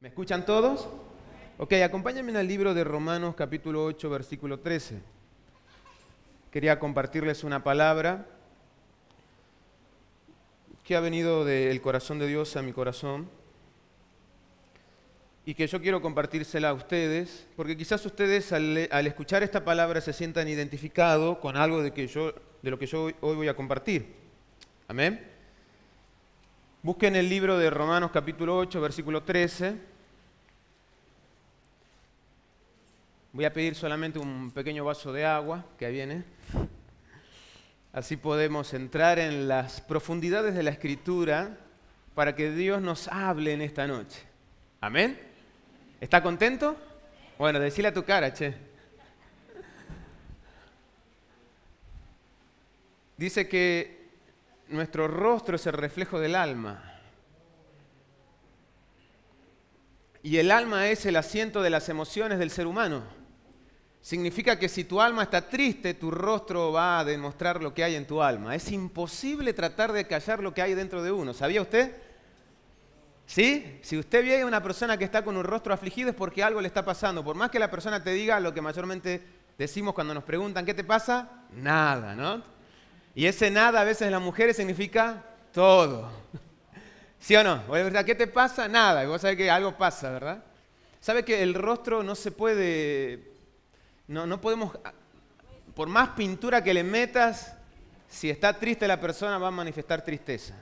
¿Me escuchan todos? Ok, acompáñenme al libro de Romanos capítulo 8, versículo 13. Quería compartirles una palabra que ha venido del corazón de Dios a mi corazón y que yo quiero compartírsela a ustedes, porque quizás ustedes al, escuchar esta palabra se sientan identificados con algo de, que yo, de lo que yo hoy voy a compartir. Amén. Busquen el libro de Romanos capítulo 8, versículo 13. Voy a pedir solamente un pequeño vaso de agua que viene. Así podemos entrar en las profundidades de la escritura para que Dios nos hable en esta noche. Amén. ¿Está contento? Bueno, decile a tu cara, che. Dice que nuestro rostro es el reflejo del alma. Y el alma es el asiento de las emociones del ser humano. Significa que si tu alma está triste, tu rostro va a demostrar lo que hay en tu alma. Es imposible tratar de callar lo que hay dentro de uno. ¿Sabía usted? ¿Sí? Si usted ve a una persona que está con un rostro afligido es porque algo le está pasando. Por más que la persona te diga lo que mayormente decimos cuando nos preguntan, ¿qué te pasa? Nada, ¿no? Y ese nada a veces en las mujeres significa todo. ¿Sí o no? ¿Qué te pasa? Nada. vos sabés que algo pasa, ¿verdad? ¿Sabe que el rostro no se puede... No, no podemos... Por más pintura que le metas, si está triste la persona va a manifestar tristeza,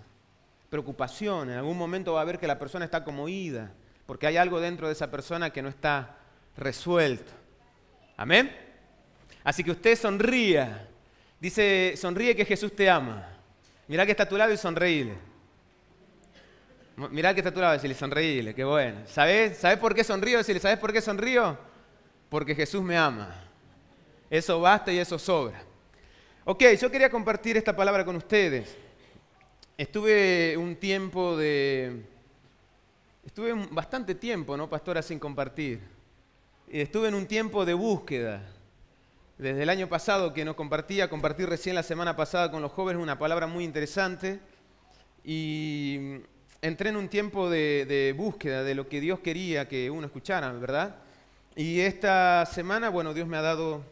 preocupación. En algún momento va a ver que la persona está como ida, porque hay algo dentro de esa persona que no está resuelto. Amén. Así que usted sonría, Dice, sonríe que Jesús te ama. Mirá que está a tu lado y sonreíle. Mirá que está a tu lado y sonreíle, qué bueno. Sabes sabes por qué sonrío? Decirle, sabes por qué sonrío? Porque Jesús me ama. Eso basta y eso sobra. Ok, yo quería compartir esta palabra con ustedes. Estuve un tiempo de... Estuve bastante tiempo, ¿no, pastora, sin compartir. Estuve en un tiempo de búsqueda desde el año pasado que nos compartía, compartí recién la semana pasada con los jóvenes una palabra muy interesante y entré en un tiempo de, búsqueda de lo que Dios quería que uno escuchara, ¿verdad? Y esta semana, bueno, Dios me ha dado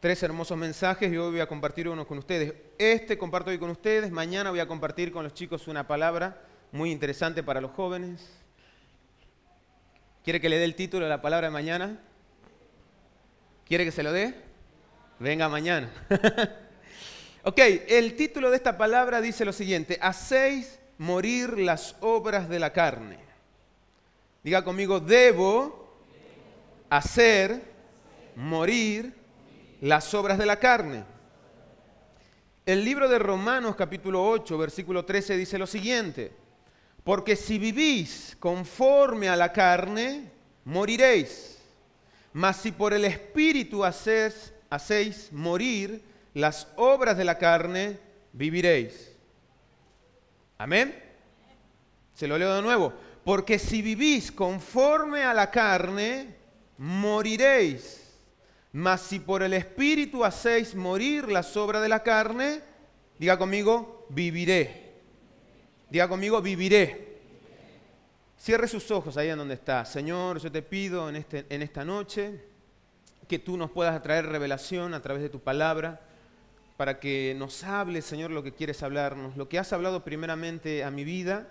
tres hermosos mensajes y hoy voy a compartir uno con ustedes. Este comparto hoy con ustedes, mañana voy a compartir con los chicos una palabra muy interesante para los jóvenes. ¿Quiere que le dé el título a la palabra de mañana? ¿Quiere que se lo dé? Venga mañana. ok, el título de esta palabra dice lo siguiente, hacéis morir las obras de la carne. Diga conmigo, debo hacer morir las obras de la carne. El libro de Romanos capítulo 8, versículo 13 dice lo siguiente, porque si vivís conforme a la carne, moriréis, mas si por el Espíritu hacéis hacéis morir las obras de la carne, viviréis. Amén. Se lo leo de nuevo. Porque si vivís conforme a la carne, moriréis. Mas si por el Espíritu hacéis morir las obras de la carne, diga conmigo, viviré. Diga conmigo, viviré. Cierre sus ojos ahí en donde está. Señor, yo te pido en, este, en esta noche que tú nos puedas traer revelación a través de tu palabra, para que nos hable Señor, lo que quieres hablarnos, lo que has hablado primeramente a mi vida,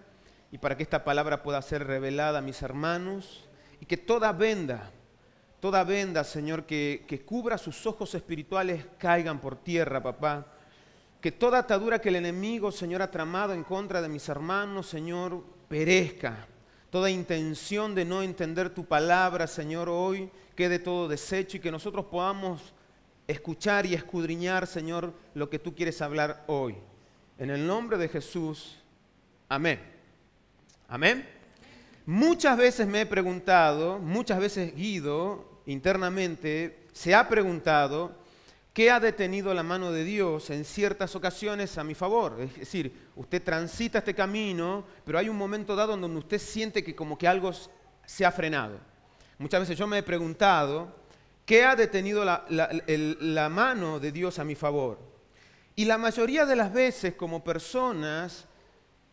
y para que esta palabra pueda ser revelada a mis hermanos, y que toda venda, toda venda, Señor, que, que cubra sus ojos espirituales, caigan por tierra, papá. Que toda atadura que el enemigo, Señor, ha tramado en contra de mis hermanos, Señor, perezca, toda intención de no entender tu palabra, Señor, hoy quede todo deshecho y que nosotros podamos escuchar y escudriñar, Señor, lo que tú quieres hablar hoy. En el nombre de Jesús, amén. Amén. Muchas veces me he preguntado, muchas veces Guido internamente se ha preguntado, ¿Qué ha detenido la mano de Dios en ciertas ocasiones a mi favor. Es decir, usted transita este camino, pero hay un momento dado donde usted siente que como que algo se ha frenado. Muchas veces yo me he preguntado, ¿qué ha detenido la, la mano de Dios a mi favor? Y la mayoría de las veces como personas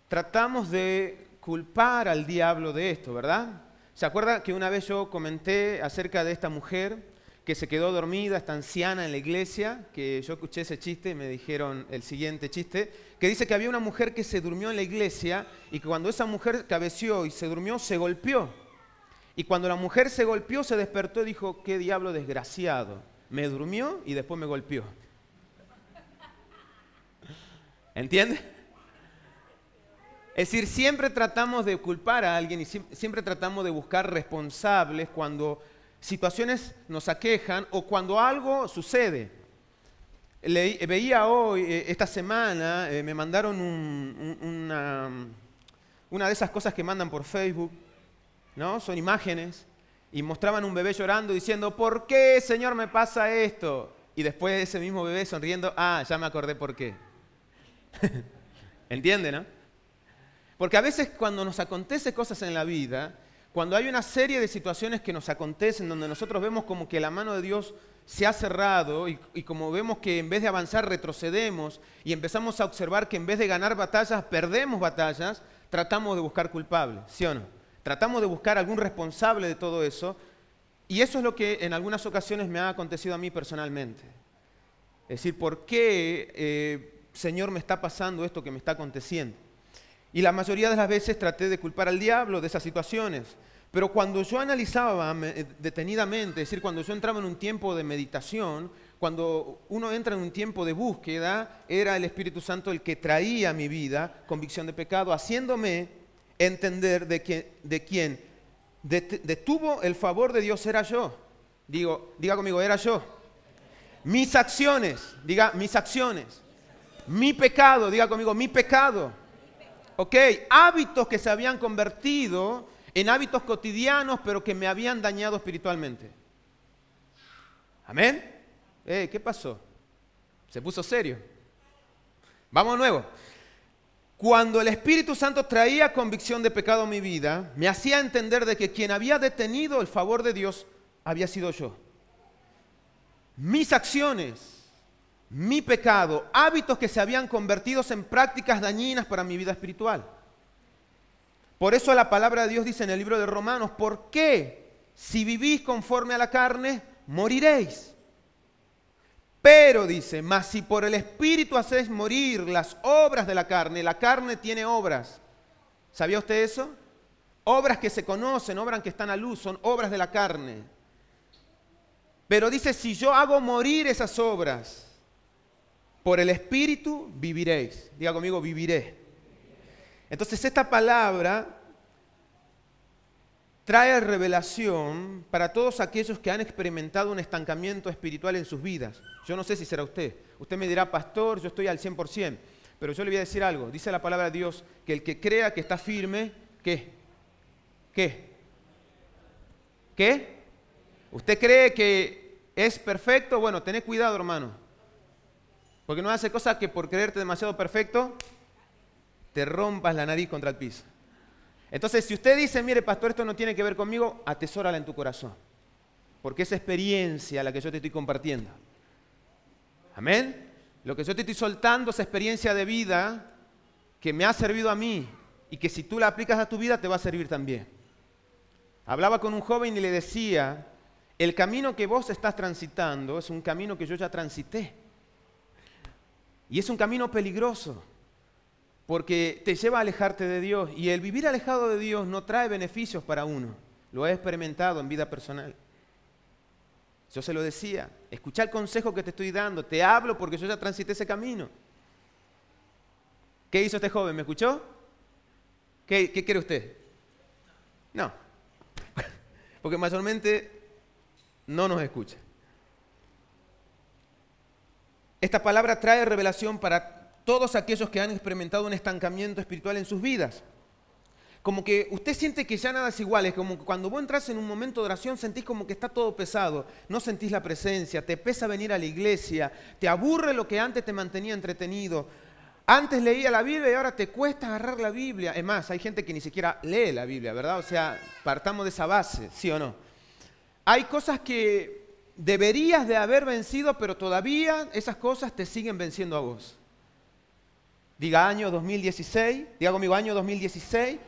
tratamos de culpar al diablo de esto, ¿verdad? ¿Se acuerda que una vez yo comenté acerca de esta mujer? que se quedó dormida, esta anciana en la iglesia, que yo escuché ese chiste y me dijeron el siguiente chiste, que dice que había una mujer que se durmió en la iglesia y que cuando esa mujer cabeció y se durmió, se golpeó. Y cuando la mujer se golpeó, se despertó y dijo, qué diablo desgraciado, me durmió y después me golpeó. ¿Entiendes? Es decir, siempre tratamos de culpar a alguien y siempre tratamos de buscar responsables cuando situaciones nos aquejan o cuando algo sucede. veía hoy, eh, esta semana, eh, me mandaron una, de esas cosas que mandan por Facebook, ¿no? Son imágenes y mostraban un bebé llorando diciendo, ¿por qué, Señor, me pasa esto? Y después ese mismo bebé sonriendo, ah, ya me acordé por qué. ¿Entiende, no? Porque a veces cuando nos acontece cosas en la vida, cuando hay una serie de situaciones que nos acontecen, donde nosotros vemos como que la mano de Dios se ha cerrado y, como vemos que en vez de avanzar retrocedemos y empezamos a observar que en vez de ganar batallas, perdemos batallas, tratamos de buscar culpables, ¿sí o no? Tratamos de buscar algún responsable de todo eso y eso es lo que en algunas ocasiones me ha acontecido a mí personalmente. Es decir, ¿por qué, eh, Señor, me está pasando esto que me está aconteciendo? Y la mayoría de las veces traté de culpar al diablo de esas situaciones. Pero cuando yo analizaba eh, detenidamente, es decir, cuando yo entraba en un tiempo de meditación, cuando uno entra en un tiempo de búsqueda, era el Espíritu Santo el que traía a mi vida convicción de pecado, haciéndome entender de, que, detuvo el favor de Dios era yo. Digo, diga conmigo, era yo. Mis acciones, diga mis acciones. Mi pecado, diga conmigo, mi pecado ¿ok? Hábitos que se habían convertido en hábitos cotidianos, pero que me habían dañado espiritualmente. Amén. Eh, ¿Qué pasó? Se puso serio. Vamos nuevo. Cuando el Espíritu Santo traía convicción de pecado a mi vida, me hacía entender de que quien había detenido el favor de Dios había sido yo. Mis acciones, mi pecado, hábitos que se habían convertido en prácticas dañinas para mi vida espiritual. Por eso la palabra de Dios dice en el libro de Romanos, ¿por qué si vivís conforme a la carne, moriréis? Pero dice, mas si por el Espíritu hacéis morir las obras de la carne, la carne tiene obras. ¿Sabía usted eso? Obras que se conocen, obras que están a luz, son obras de la carne. Pero dice, si yo hago morir esas obras, por el Espíritu viviréis. Diga conmigo, viviré. Entonces esta palabra trae revelación para todos aquellos que han experimentado un estancamiento espiritual en sus vidas. Yo no sé si será usted. Usted me dirá, pastor, yo estoy al 100%, pero yo le voy a decir algo. Dice la palabra de Dios que el que crea que está firme, ¿qué? ¿Qué? ¿Qué? ¿Usted cree que es perfecto? Bueno, tened cuidado, hermano. Porque no hace cosas que por creerte demasiado perfecto, te rompas la nariz contra el piso. Entonces, si usted dice, mire, pastor, esto no tiene que ver conmigo, atesórala en tu corazón. Porque esa experiencia la que yo te estoy compartiendo. Amén. Lo que yo te estoy soltando es experiencia de vida que me ha servido a mí y que si tú la aplicas a tu vida te va a servir también. Hablaba con un joven y le decía, el camino que vos estás transitando es un camino que yo ya transité. Y es un camino peligroso, porque te lleva a alejarte de Dios. Y el vivir alejado de Dios no trae beneficios para uno. Lo he experimentado en vida personal. Yo se lo decía, escucha el consejo que te estoy dando, te hablo porque yo ya transité ese camino. ¿Qué hizo este joven? ¿Me escuchó? ¿Qué, qué quiere usted? No, porque mayormente no nos escucha. Esta palabra trae revelación para todos aquellos que han experimentado un estancamiento espiritual en sus vidas. Como que usted siente que ya nada es igual, es como que cuando vos entras en un momento de oración sentís como que está todo pesado, no sentís la presencia, te pesa venir a la iglesia, te aburre lo que antes te mantenía entretenido. Antes leía la Biblia y ahora te cuesta agarrar la Biblia. Es más, hay gente que ni siquiera lee la Biblia, ¿verdad? O sea, partamos de esa base, ¿sí o no? Hay cosas que deberías de haber vencido, pero todavía esas cosas te siguen venciendo a vos. Diga año 2016, diga conmigo año 2016.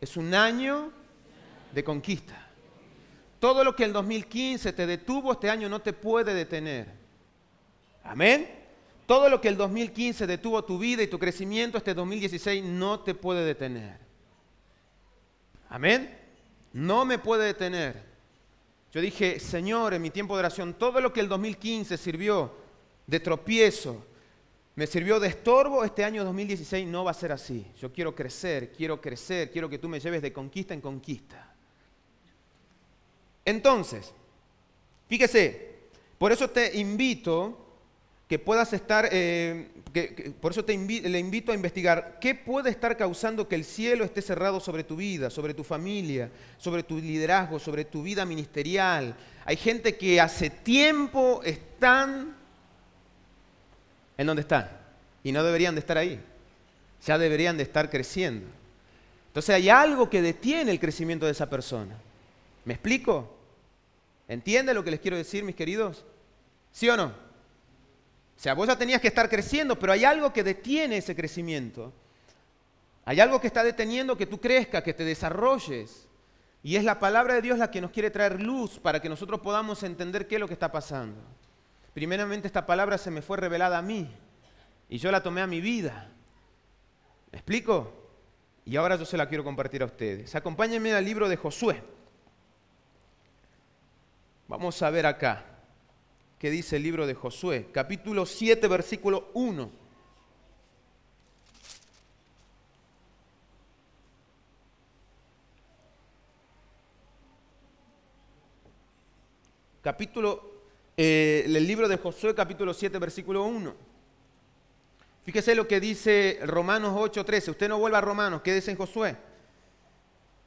Es un año de conquista. Todo lo que el 2015 te detuvo, este año no te puede detener. Amén. Todo lo que el 2015 detuvo tu vida y tu crecimiento, este 2016 no te puede detener. Amén. No me puede detener. Yo dije, Señor, en mi tiempo de oración, todo lo que el 2015 sirvió de tropiezo, me sirvió de estorbo, este año 2016 no va a ser así. Yo quiero crecer, quiero crecer, quiero que tú me lleves de conquista en conquista. Entonces, fíjese, por eso te invito que puedas estar, eh, que, por eso te invito, le invito a investigar, ¿qué puede estar causando que el cielo esté cerrado sobre tu vida, sobre tu familia, sobre tu liderazgo, sobre tu vida ministerial? Hay gente que hace tiempo están en donde están y no deberían de estar ahí, ya deberían de estar creciendo. Entonces hay algo que detiene el crecimiento de esa persona. ¿Me explico? ¿Entiende lo que les quiero decir, mis queridos? ¿Sí o no? O sea, vos ya tenías que estar creciendo, pero hay algo que detiene ese crecimiento. Hay algo que está deteniendo que tú crezcas, que te desarrolles. Y es la palabra de Dios la que nos quiere traer luz para que nosotros podamos entender qué es lo que está pasando. Primeramente esta palabra se me fue revelada a mí y yo la tomé a mi vida. ¿Me explico? Y ahora yo se la quiero compartir a ustedes. Acompáñenme al libro de Josué. Vamos a ver acá que dice el libro de Josué, capítulo 7, versículo 1. Capítulo, eh, el libro de Josué, capítulo 7, versículo 1. Fíjese lo que dice Romanos 8, 13. Usted no vuelva a Romanos, quédese en Josué.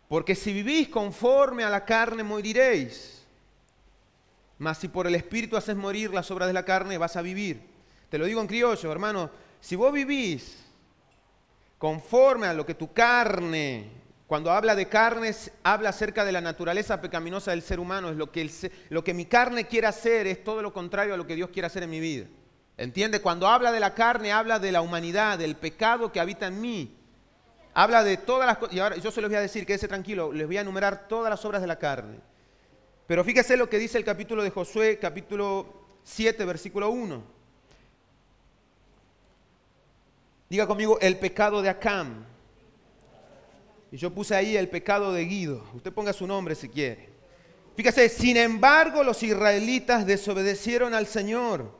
Porque si vivís conforme a la carne, moriréis. Mas si por el Espíritu haces morir las obras de la carne, vas a vivir. Te lo digo en criollo, hermano. Si vos vivís conforme a lo que tu carne, cuando habla de carnes, habla acerca de la naturaleza pecaminosa del ser humano, es lo que, lo que mi carne quiere hacer, es todo lo contrario a lo que Dios quiere hacer en mi vida. ¿Entiende? Cuando habla de la carne, habla de la humanidad, del pecado que habita en mí. Habla de todas las cosas. Y ahora yo se los voy a decir, quédese tranquilo, les voy a enumerar todas las obras de la carne. Pero fíjese lo que dice el capítulo de Josué, capítulo 7, versículo 1. Diga conmigo, el pecado de Acam. Y yo puse ahí el pecado de Guido. Usted ponga su nombre si quiere. Fíjese, sin embargo los israelitas desobedecieron al Señor,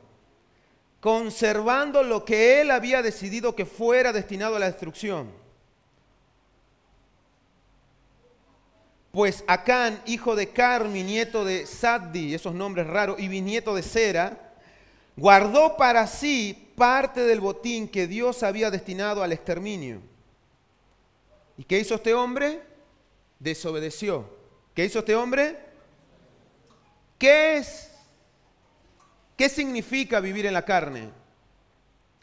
conservando lo que Él había decidido que fuera destinado a la destrucción. Pues Acán, hijo de Carmi, nieto de Saddi, esos nombres raros, y bisnieto de Sera, guardó para sí parte del botín que Dios había destinado al exterminio. ¿Y qué hizo este hombre? Desobedeció. ¿Qué hizo este hombre? ¿Qué es? ¿Qué significa vivir en la carne?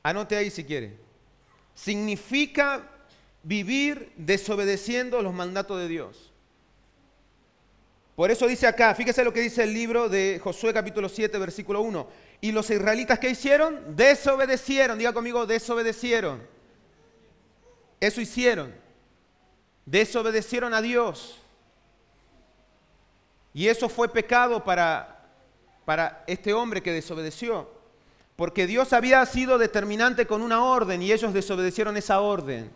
Anote ahí si quiere. Significa vivir desobedeciendo los mandatos de Dios. Por eso dice acá, fíjese lo que dice el libro de Josué capítulo 7, versículo 1. ¿Y los israelitas que hicieron? Desobedecieron, diga conmigo, desobedecieron. Eso hicieron. Desobedecieron a Dios. Y eso fue pecado para, para este hombre que desobedeció. Porque Dios había sido determinante con una orden y ellos desobedecieron esa orden.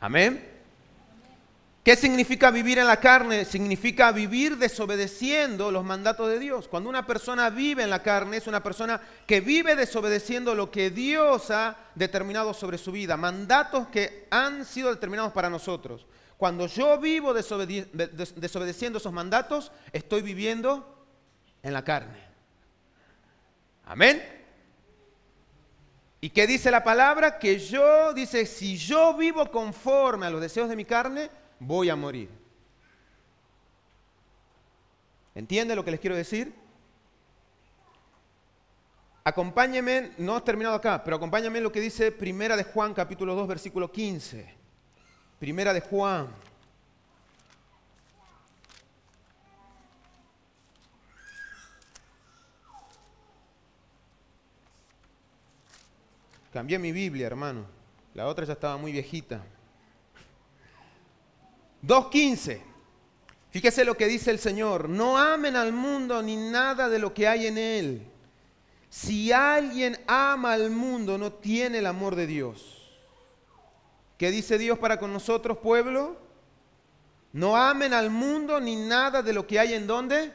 Amén. ¿Qué significa vivir en la carne? Significa vivir desobedeciendo los mandatos de Dios. Cuando una persona vive en la carne es una persona que vive desobedeciendo lo que Dios ha determinado sobre su vida, mandatos que han sido determinados para nosotros. Cuando yo vivo desobedeciendo esos mandatos, estoy viviendo en la carne. Amén. ¿Y qué dice la palabra? Que yo, dice, si yo vivo conforme a los deseos de mi carne, voy a morir. ¿Entiende lo que les quiero decir? Acompáñenme, no he terminado acá, pero acompáñenme en lo que dice Primera de Juan, capítulo 2, versículo 15. Primera de Juan. Cambié mi Biblia, hermano. La otra ya estaba muy viejita. 2.15. Fíjese lo que dice el Señor. No amen al mundo ni nada de lo que hay en él. Si alguien ama al mundo, no tiene el amor de Dios. ¿Qué dice Dios para con nosotros, pueblo? No amen al mundo ni nada de lo que hay en donde.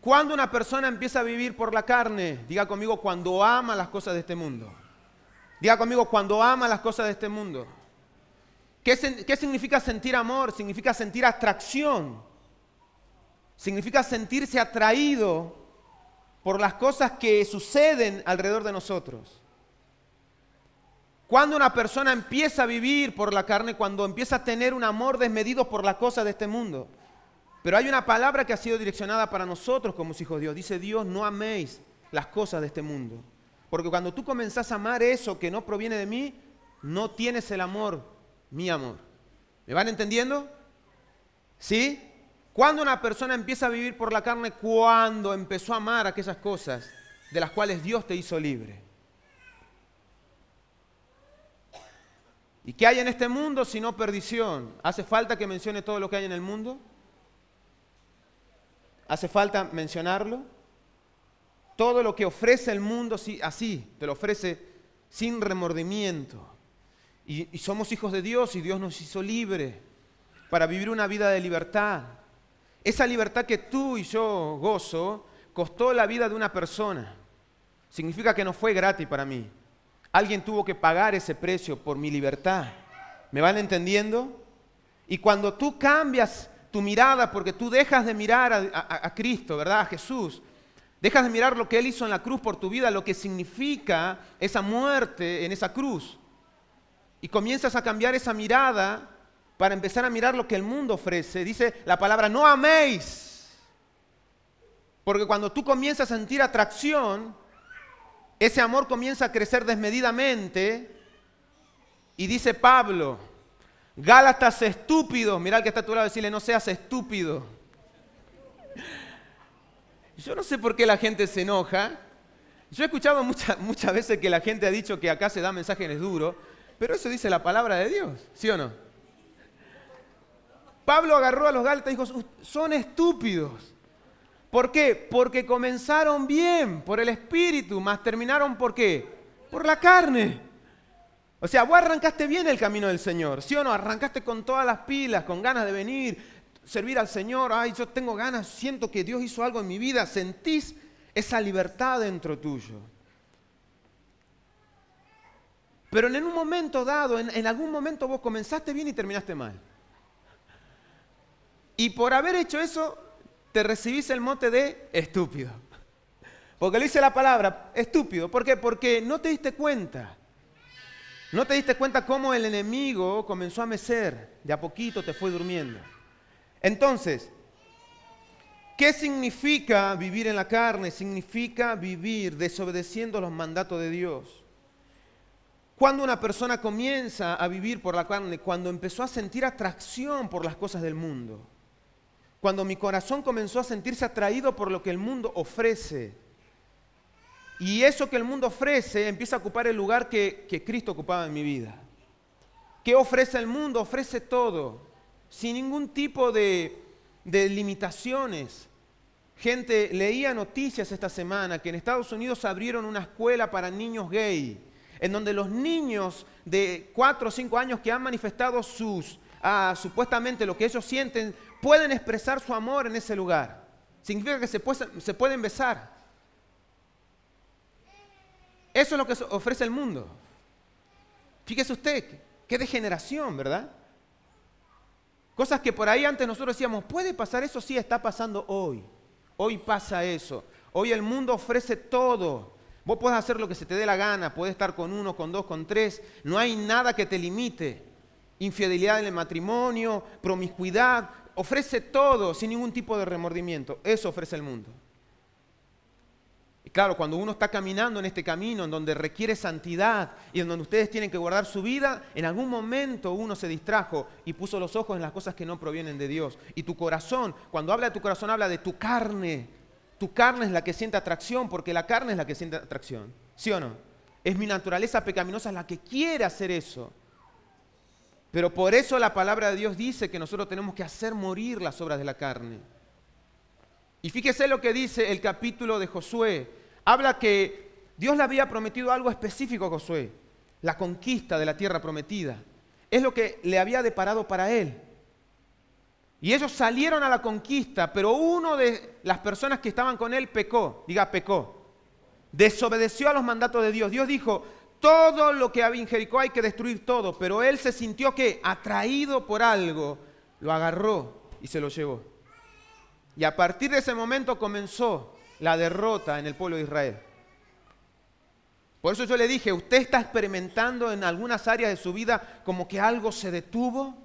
Cuando una persona empieza a vivir por la carne, diga conmigo, cuando ama las cosas de este mundo. Diga conmigo, cuando ama las cosas de este mundo. ¿Qué, significa sentir amor? Significa sentir atracción. Significa sentirse atraído por las cosas que suceden alrededor de nosotros. Cuando una persona empieza a vivir por la carne, cuando empieza a tener un amor desmedido por las cosas de este mundo. Pero hay una palabra que ha sido direccionada para nosotros como hijos de Dios. Dice Dios, no améis las cosas de este mundo. Porque cuando tú comenzás a amar eso que no proviene de mí, no tienes el amor mi amor. ¿Me van entendiendo? ¿Sí? Cuando una persona empieza a vivir por la carne, cuando empezó a amar aquellas cosas de las cuales Dios te hizo libre. ¿Y qué hay en este mundo si no perdición? ¿Hace falta que mencione todo lo que hay en el mundo? ¿Hace falta mencionarlo? Todo lo que ofrece el mundo así, te lo ofrece sin remordimiento. Y, somos hijos de Dios y Dios nos hizo libres para vivir una vida de libertad. Esa libertad que tú y yo gozo costó la vida de una persona. Significa que no fue gratis para mí. Alguien tuvo que pagar ese precio por mi libertad. ¿Me van entendiendo? Y cuando tú cambias tu mirada, porque tú dejas de mirar a, a, Cristo, ¿verdad? A Jesús. Dejas de mirar lo que Él hizo en la cruz por tu vida, lo que significa esa muerte en esa cruz y comienzas a cambiar esa mirada para empezar a mirar lo que el mundo ofrece. Dice la palabra, no améis. Porque cuando tú comienzas a sentir atracción, ese amor comienza a crecer desmedidamente. Y dice Pablo, Gálatas estúpido. mira al que está a tu lado, decirle, no seas estúpido. Yo no sé por qué la gente se enoja. Yo he escuchado muchas veces que la gente ha dicho que acá se da mensajes duros. Pero eso dice la palabra de Dios, ¿sí o no? Pablo agarró a los Gálatas y dijo, son estúpidos. ¿Por qué? Porque comenzaron bien por el espíritu, mas terminaron por qué? Por la carne. O sea, vos arrancaste bien el camino del Señor, ¿sí o no? Arrancaste con todas las pilas, con ganas de venir, servir al Señor, ay, yo tengo ganas, siento que Dios hizo algo en mi vida, sentís esa libertad dentro tuyo. Pero en un momento dado, en, algún momento vos comenzaste bien y terminaste mal. Y por haber hecho eso, te recibís el mote de estúpido. Porque le dice la palabra, estúpido. ¿Por qué? Porque no te diste cuenta. No te diste cuenta cómo el enemigo comenzó a mecer. De a poquito te fue durmiendo. Entonces, ¿qué significa vivir en la carne? Significa vivir desobedeciendo los mandatos de Dios. Cuando una persona comienza a vivir por la carne, cuando empezó a sentir atracción por las cosas del mundo, cuando mi corazón comenzó a sentirse atraído por lo que el mundo ofrece, y eso que el mundo ofrece empieza a ocupar el lugar que, Cristo ocupaba en mi vida. ¿Qué ofrece el mundo? Ofrece todo, sin ningún tipo de, de limitaciones. Gente, leía noticias esta semana que en Estados Unidos abrieron una escuela para niños gay en donde los niños de 4 o 5 años que han manifestado sus, ah, supuestamente lo que ellos sienten, pueden expresar su amor en ese lugar. Significa que se, se pueden besar. Eso es lo que ofrece el mundo. Fíjese usted, qué degeneración, ¿verdad? Cosas que por ahí antes nosotros decíamos, puede pasar eso, sí está pasando hoy. Hoy pasa eso. Hoy el mundo ofrece todo. Vos podés hacer lo que se te dé la gana, puedes estar con uno, con dos, con tres, no hay nada que te limite. Infidelidad en el matrimonio, promiscuidad, ofrece todo sin ningún tipo de remordimiento. Eso ofrece el mundo. Y claro, cuando uno está caminando en este camino en donde requiere santidad y en donde ustedes tienen que guardar su vida, en algún momento uno se distrajo y puso los ojos en las cosas que no provienen de Dios. Y tu corazón, cuando habla de tu corazón, habla de tu carne, tu carne es la que siente atracción, porque la carne es la que siente atracción. ¿Sí o no? Es mi naturaleza pecaminosa la que quiere hacer eso. Pero por eso la palabra de Dios dice que nosotros tenemos que hacer morir las obras de la carne. Y fíjese lo que dice el capítulo de Josué. Habla que Dios le había prometido algo específico a Josué, la conquista de la tierra prometida. Es lo que le había deparado para él. Y ellos salieron a la conquista, pero uno de las personas que estaban con él pecó, diga pecó, desobedeció a los mandatos de Dios. Dios dijo, todo lo que había Jericó hay que destruir todo, pero él se sintió que atraído por algo, lo agarró y se lo llevó. Y a partir de ese momento comenzó la derrota en el pueblo de Israel. Por eso yo le dije, usted está experimentando en algunas áreas de su vida como que algo se detuvo,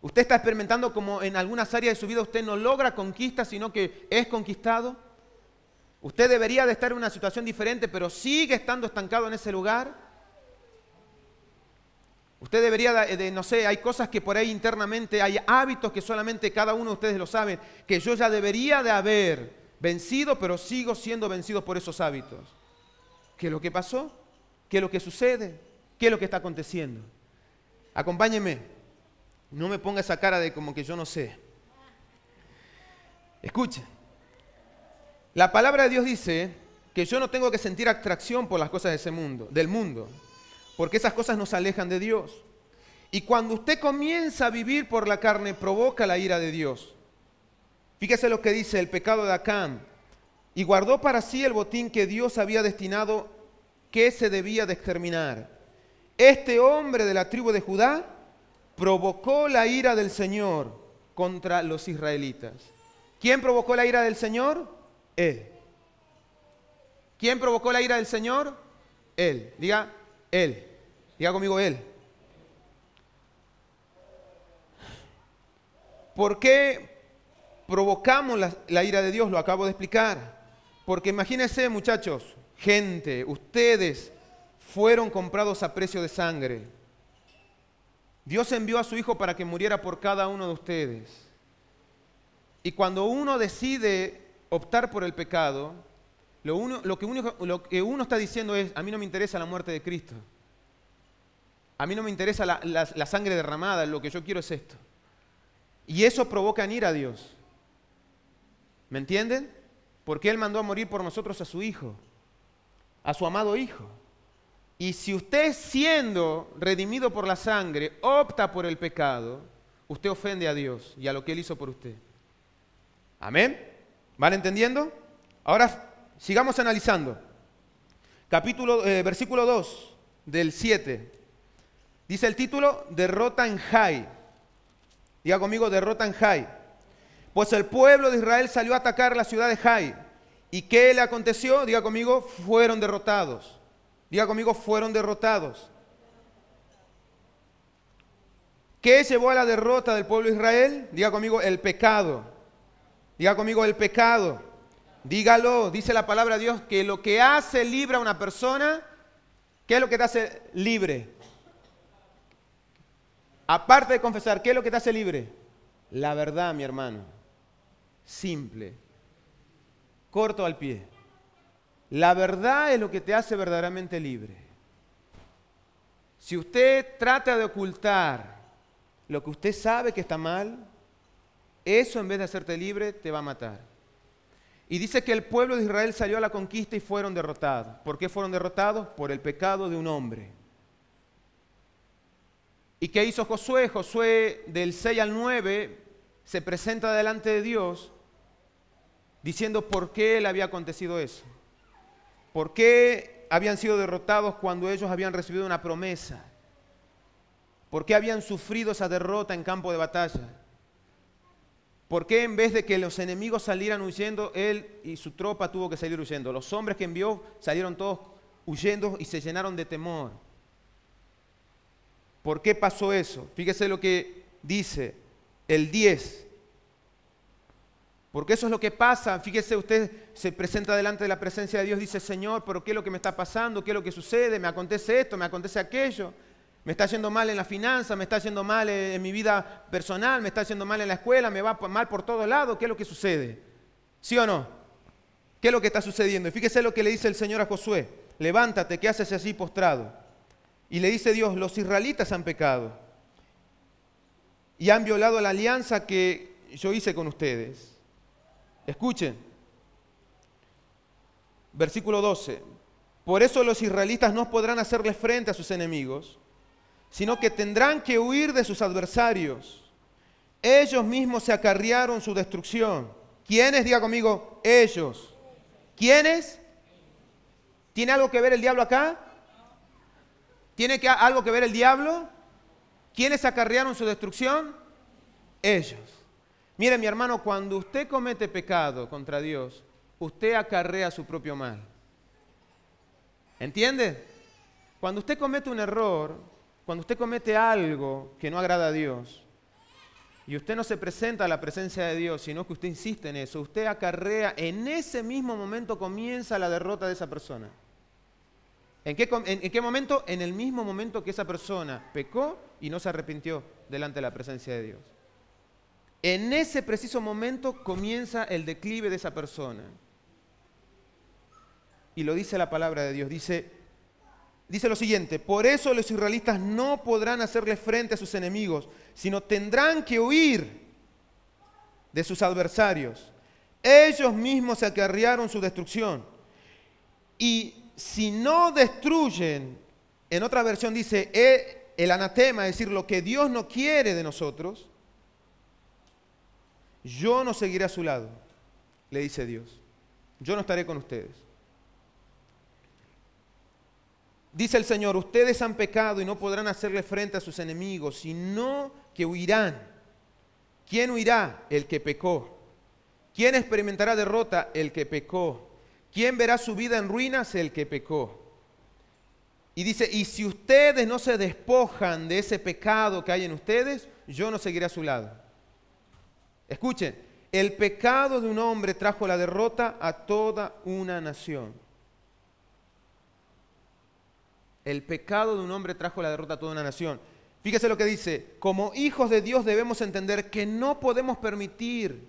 Usted está experimentando como en algunas áreas de su vida usted no logra conquista, sino que es conquistado. Usted debería de estar en una situación diferente, pero sigue estando estancado en ese lugar. Usted debería de, no sé, hay cosas que por ahí internamente, hay hábitos que solamente cada uno de ustedes lo sabe, que yo ya debería de haber vencido, pero sigo siendo vencido por esos hábitos. ¿Qué es lo que pasó? ¿Qué es lo que sucede? ¿Qué es lo que está aconteciendo? Acompáñeme. No me ponga esa cara de como que yo no sé. Escuche. La palabra de Dios dice que yo no tengo que sentir atracción por las cosas de ese mundo, del mundo, porque esas cosas nos alejan de Dios. Y cuando usted comienza a vivir por la carne, provoca la ira de Dios. Fíjese lo que dice el pecado de Acán. Y guardó para sí el botín que Dios había destinado que se debía de exterminar. Este hombre de la tribu de Judá provocó la ira del Señor contra los israelitas. ¿Quién provocó la ira del Señor? Él. ¿Quién provocó la ira del Señor? Él. Diga, Él. Diga conmigo, Él. ¿Por qué provocamos la, ira de Dios? Lo acabo de explicar. Porque imagínense, muchachos, gente, ustedes fueron comprados a precio de sangre Dios envió a su Hijo para que muriera por cada uno de ustedes. Y cuando uno decide optar por el pecado, lo, uno, lo, que uno, está diciendo es, a mí no me interesa la muerte de Cristo. A mí no me interesa la, sangre derramada, lo que yo quiero es esto. Y eso provoca en ir a Dios. ¿Me entienden? Porque Él mandó a morir por nosotros a su Hijo, a su amado Hijo. Y si usted siendo redimido por la sangre opta por el pecado, usted ofende a Dios y a lo que Él hizo por usted. Amén. ¿Van entendiendo? Ahora sigamos analizando. Capítulo, eh, versículo 2 del 7. Dice el título, derrota en Jai. Diga conmigo, derrota en Jai. Pues el pueblo de Israel salió a atacar la ciudad de Jai. ¿Y qué le aconteció? Diga conmigo, fueron derrotados. Diga conmigo, fueron derrotados. ¿Qué llevó a la derrota del pueblo de Israel? Diga conmigo, el pecado. Diga conmigo, el pecado. Dígalo, dice la palabra de Dios, que lo que hace libre a una persona, ¿qué es lo que te hace libre? Aparte de confesar, ¿qué es lo que te hace libre? La verdad, mi hermano. Simple. Corto al pie. La verdad es lo que te hace verdaderamente libre. Si usted trata de ocultar lo que usted sabe que está mal, eso en vez de hacerte libre te va a matar. Y dice que el pueblo de Israel salió a la conquista y fueron derrotados. ¿Por qué fueron derrotados? Por el pecado de un hombre. ¿Y qué hizo Josué? Josué del 6 al 9 se presenta delante de Dios diciendo por qué le había acontecido eso. ¿Por qué habían sido derrotados cuando ellos habían recibido una promesa? ¿Por qué habían sufrido esa derrota en campo de batalla? ¿Por qué en vez de que los enemigos salieran huyendo, él y su tropa tuvo que salir huyendo? Los hombres que envió salieron todos huyendo y se llenaron de temor. ¿Por qué pasó eso? Fíjese lo que dice el 10. Porque eso es lo que pasa. Fíjese, usted se presenta delante de la presencia de Dios, dice, Señor, pero ¿qué es lo que me está pasando? ¿Qué es lo que sucede? ¿Me acontece esto? ¿Me acontece aquello? Me está haciendo mal en la finanza, me está haciendo mal eh, en mi vida personal, me está haciendo mal en la escuela, me va mal por todos lados. ¿Qué es lo que sucede? ¿Sí o no? ¿Qué es lo que está sucediendo? Y fíjese lo que le dice el Señor a Josué. Levántate, ¿qué haces así postrado? Y le dice Dios, los israelitas han pecado y han violado la alianza que yo hice con ustedes. Escuchen, versículo 12. Por eso los israelitas no podrán hacerle frente a sus enemigos, sino que tendrán que huir de sus adversarios. Ellos mismos se acarrearon su destrucción. ¿Quiénes? Diga conmigo, ellos. ¿Quiénes? ¿Tiene algo que ver el diablo acá? ¿Tiene que, algo que ver el diablo? ¿Quiénes acarrearon su destrucción? Ellos. Mire mi hermano, cuando usted comete pecado contra Dios, usted acarrea su propio mal. ¿Entiende? Cuando usted comete un error, cuando usted comete algo que no agrada a Dios, y usted no se presenta a la presencia de Dios, sino que usted insiste en eso, usted acarrea, en ese mismo momento comienza la derrota de esa persona. ¿En qué, ¿En qué, momento? En el mismo momento que esa persona pecó y no se arrepintió delante de la presencia de Dios. En ese preciso momento comienza el declive de esa persona. Y lo dice la palabra de Dios. Dice, dice lo siguiente, por eso los israelitas no podrán hacerle frente a sus enemigos, sino tendrán que huir de sus adversarios. Ellos mismos se acarrearon su destrucción. Y si no destruyen, en otra versión dice eh, el anatema, es decir, lo que Dios no quiere de nosotros, yo no seguiré a su lado, le dice Dios. Yo no estaré con ustedes. Dice el Señor, ustedes han pecado y no podrán hacerle frente a sus enemigos, sino que huirán. ¿Quién huirá? El que pecó. ¿Quién experimentará derrota? El que pecó. ¿Quién verá su vida en ruinas? El que pecó. Y dice, y si ustedes no se despojan de ese pecado que hay en ustedes, yo no seguiré a su lado. Escuchen, el pecado de un hombre trajo la derrota a toda una nación. El pecado de un hombre trajo la derrota a toda una nación. Fíjese lo que dice, como hijos de Dios debemos entender que no podemos permitir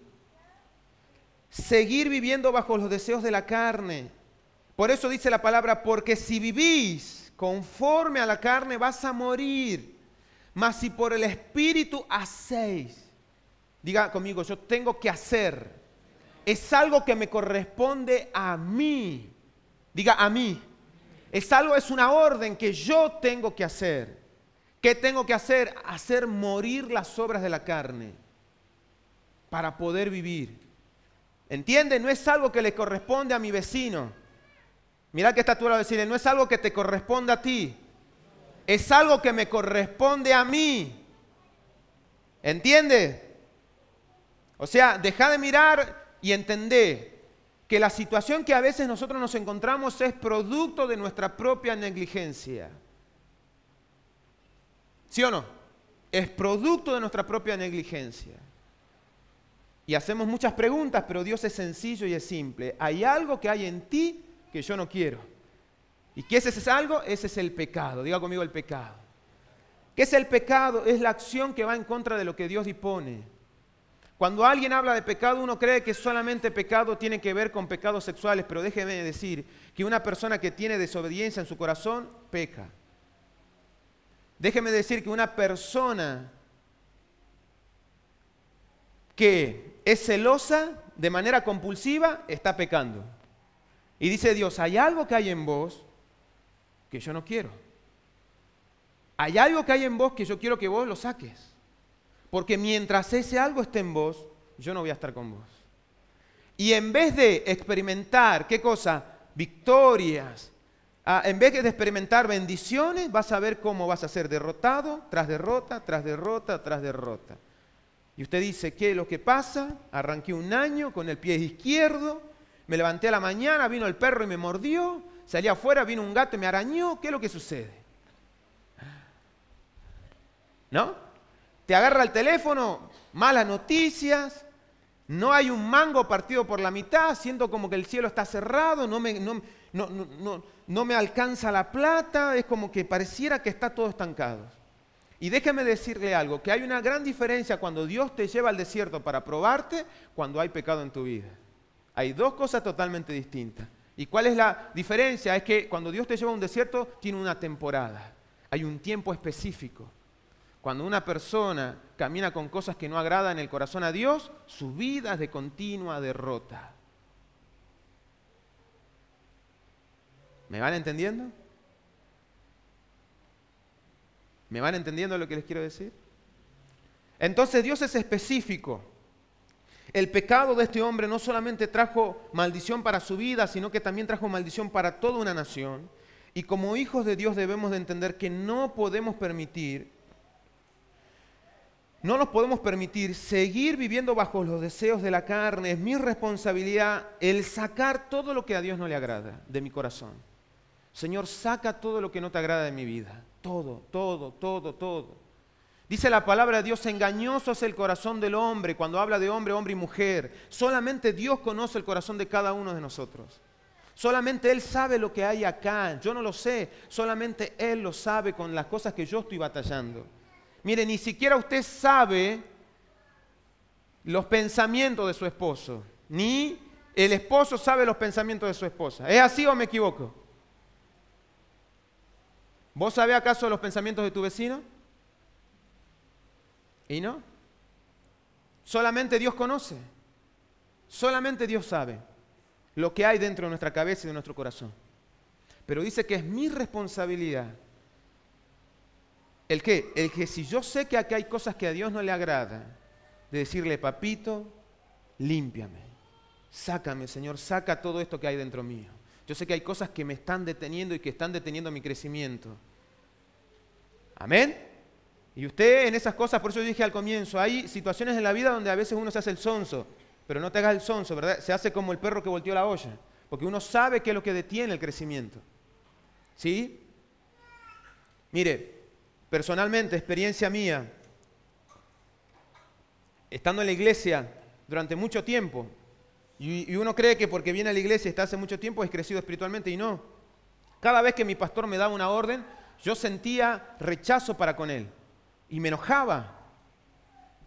seguir viviendo bajo los deseos de la carne. Por eso dice la palabra, porque si vivís conforme a la carne vas a morir, mas si por el Espíritu hacéis Diga conmigo, yo tengo que hacer. Es algo que me corresponde a mí. Diga a mí. Es algo, es una orden que yo tengo que hacer. ¿Qué tengo que hacer? Hacer morir las obras de la carne para poder vivir. ¿Entiende? No es algo que le corresponde a mi vecino. Mira que está tú a decirle, no es algo que te corresponde a ti. Es algo que me corresponde a mí. ¿Entiende? O sea, deja de mirar y entender que la situación que a veces nosotros nos encontramos es producto de nuestra propia negligencia. ¿Sí o no? Es producto de nuestra propia negligencia. Y hacemos muchas preguntas, pero Dios es sencillo y es simple. Hay algo que hay en ti que yo no quiero. ¿Y qué es ese algo? Ese es el pecado. Diga conmigo el pecado. ¿Qué es el pecado? Es la acción que va en contra de lo que Dios dispone. Cuando alguien habla de pecado, uno cree que solamente pecado tiene que ver con pecados sexuales, pero déjeme decir que una persona que tiene desobediencia en su corazón peca. Déjeme decir que una persona que es celosa de manera compulsiva está pecando. Y dice Dios, hay algo que hay en vos que yo no quiero. Hay algo que hay en vos que yo quiero que vos lo saques. Porque mientras ese algo esté en vos, yo no voy a estar con vos. Y en vez de experimentar, ¿qué cosa? Victorias. Ah, en vez de experimentar bendiciones, vas a ver cómo vas a ser derrotado tras derrota, tras derrota, tras derrota. Y usted dice, ¿qué es lo que pasa? Arranqué un año con el pie izquierdo, me levanté a la mañana, vino el perro y me mordió, salí afuera, vino un gato y me arañó, ¿qué es lo que sucede? ¿No? te agarra el teléfono, malas noticias, no hay un mango partido por la mitad, siento como que el cielo está cerrado, no me, alcanza la plata, es como que pareciera que está todo estancado. Y déjeme decirle algo, que hay una gran diferencia cuando Dios te lleva al desierto para probarte, cuando hay pecado en tu vida. Hay dos cosas totalmente distintas. ¿Y cuál es la diferencia? Es que cuando Dios te lleva a un desierto, tiene una temporada, hay un tiempo específico. Cuando una persona camina con cosas que no agradan el corazón a Dios, su vida es de continua derrota. ¿Me van entendiendo? ¿Me van entendiendo lo que les quiero decir? Entonces Dios es específico. El pecado de este hombre no solamente trajo maldición para su vida, sino que también trajo maldición para toda una nación. Y como hijos de Dios debemos de entender que no podemos permitir no nos podemos permitir seguir viviendo bajo los deseos de la carne. Es mi responsabilidad el sacar todo lo que a Dios no le agrada de mi corazón. Señor, saca todo lo que no te agrada de mi vida. Todo, todo, todo, todo. Dice la palabra de Dios, engañoso es el corazón del hombre. Cuando habla de hombre, hombre y mujer, solamente Dios conoce el corazón de cada uno de nosotros. Solamente Él sabe lo que hay acá. Yo no lo sé. Solamente Él lo sabe con las cosas que yo estoy batallando. Mire, ni siquiera usted sabe los pensamientos de su esposo, ni el esposo sabe los pensamientos de su esposa. ¿Es así o me equivoco? ¿Vos sabés acaso los pensamientos de tu vecino? ¿Y no? Solamente Dios conoce. Solamente Dios sabe lo que hay dentro de nuestra cabeza y de nuestro corazón. Pero dice que es mi responsabilidad ¿El qué? El que si yo sé que aquí hay cosas que a Dios no le agrada, de decirle, papito, límpiame, sácame, Señor, saca todo esto que hay dentro mío. Yo sé que hay cosas que me están deteniendo y que están deteniendo mi crecimiento. Amén. Y usted en esas cosas, por eso yo dije al comienzo, hay situaciones en la vida donde a veces uno se hace el sonso, pero no te hagas el sonso, ¿verdad? Se hace como el perro que volteó la olla, porque uno sabe qué es lo que detiene el crecimiento. ¿Sí? Mire, Personalmente, experiencia mía, estando en la iglesia durante mucho tiempo, y, uno cree que porque viene a la iglesia y está hace mucho tiempo es crecido espiritualmente, y no. Cada vez que mi pastor me daba una orden, yo sentía rechazo para con él, y me enojaba,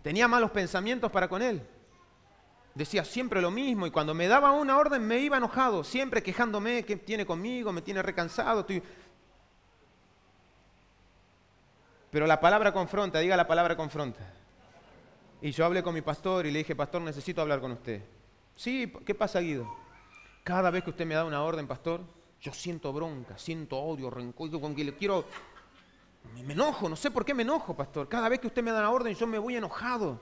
tenía malos pensamientos para con él. Decía siempre lo mismo y cuando me daba una orden me iba enojado, siempre quejándome que tiene conmigo, me tiene recansado, estoy Pero la palabra confronta, diga la palabra confronta. Y yo hablé con mi pastor y le dije, pastor, necesito hablar con usted. Sí, ¿qué pasa, Guido? Cada vez que usted me da una orden, pastor, yo siento bronca, siento odio, rencor, con que le quiero... Me enojo, no sé por qué me enojo, pastor. Cada vez que usted me da una orden, yo me voy enojado.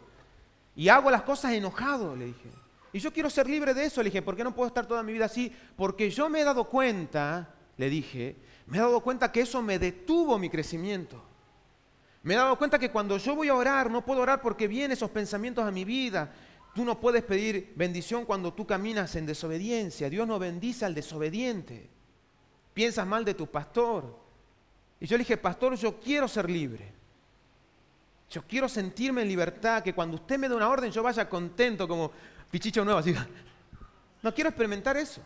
Y hago las cosas enojado, le dije. Y yo quiero ser libre de eso, le dije, ¿por qué no puedo estar toda mi vida así? Porque yo me he dado cuenta, le dije, me he dado cuenta que eso me detuvo mi crecimiento. Me he dado cuenta que cuando yo voy a orar, no puedo orar porque vienen esos pensamientos a mi vida. Tú no puedes pedir bendición cuando tú caminas en desobediencia. Dios no bendice al desobediente. Piensas mal de tu pastor. Y yo le dije, pastor, yo quiero ser libre. Yo quiero sentirme en libertad, que cuando usted me dé una orden yo vaya contento como pichicho nuevo. No quiero experimentar eso.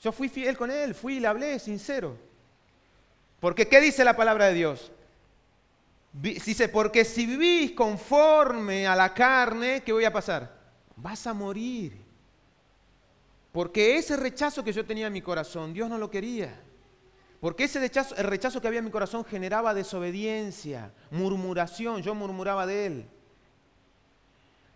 Yo fui fiel con él, fui y le hablé, sincero. Porque ¿qué dice la palabra de Dios? Dice, porque si vivís conforme a la carne, ¿qué voy a pasar? Vas a morir. Porque ese rechazo que yo tenía en mi corazón, Dios no lo quería. Porque ese rechazo, el rechazo que había en mi corazón generaba desobediencia, murmuración, yo murmuraba de Él.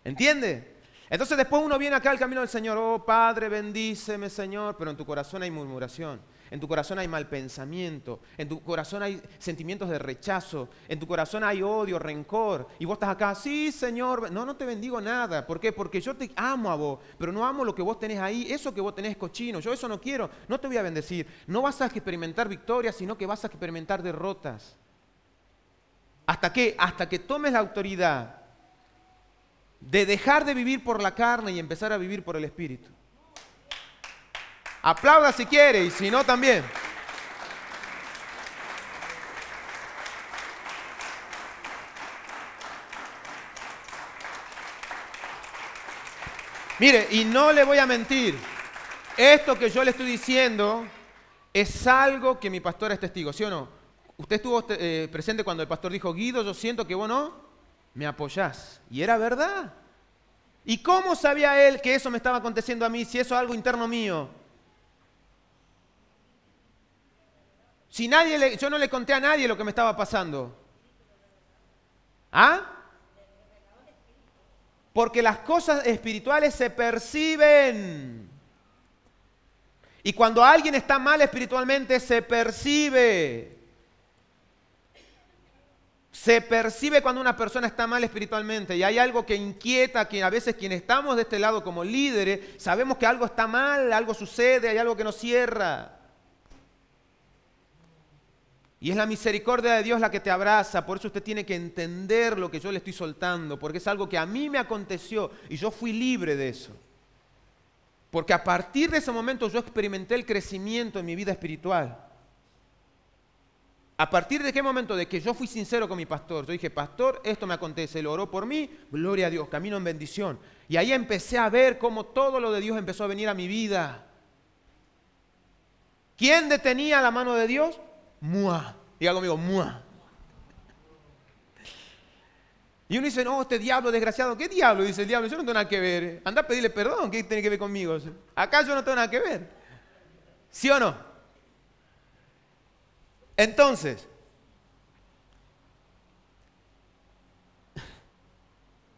¿Entiende? Entonces después uno viene acá al camino del Señor, oh Padre, bendíceme Señor, pero en tu corazón hay murmuración en tu corazón hay mal pensamiento, en tu corazón hay sentimientos de rechazo, en tu corazón hay odio, rencor, y vos estás acá, sí Señor, no, no te bendigo nada, ¿por qué? Porque yo te amo a vos, pero no amo lo que vos tenés ahí, eso que vos tenés cochino, yo eso no quiero, no te voy a bendecir, no vas a experimentar victorias, sino que vas a experimentar derrotas. ¿Hasta qué? Hasta que tomes la autoridad de dejar de vivir por la carne y empezar a vivir por el Espíritu. Aplauda si quiere y si no también. Mire, y no le voy a mentir, esto que yo le estoy diciendo es algo que mi pastor es testigo, ¿sí o no? Usted estuvo eh, presente cuando el pastor dijo, Guido, yo siento que vos no me apoyás. Y era verdad. ¿Y cómo sabía él que eso me estaba aconteciendo a mí, si eso es algo interno mío? Si nadie yo no le conté a nadie lo que me estaba pasando. ¿Ah? Porque las cosas espirituales se perciben. Y cuando alguien está mal espiritualmente, se percibe. Se percibe cuando una persona está mal espiritualmente. Y hay algo que inquieta, que a veces quienes estamos de este lado como líderes, sabemos que algo está mal, algo sucede, hay algo que nos cierra. Y es la misericordia de Dios la que te abraza, por eso usted tiene que entender lo que yo le estoy soltando, porque es algo que a mí me aconteció y yo fui libre de eso. Porque a partir de ese momento yo experimenté el crecimiento en mi vida espiritual. ¿A partir de qué momento? De que yo fui sincero con mi pastor. Yo dije, pastor, esto me acontece. Él oró por mí, gloria a Dios, camino en bendición. Y ahí empecé a ver cómo todo lo de Dios empezó a venir a mi vida. ¿Quién detenía la mano de Dios? Mua. Diga conmigo, mua. Y uno dice, no, este diablo desgraciado, ¿qué diablo? Dice el diablo, yo no tengo nada que ver. Anda a pedirle perdón, ¿qué tiene que ver conmigo? Acá yo no tengo nada que ver. ¿Sí o no? Entonces,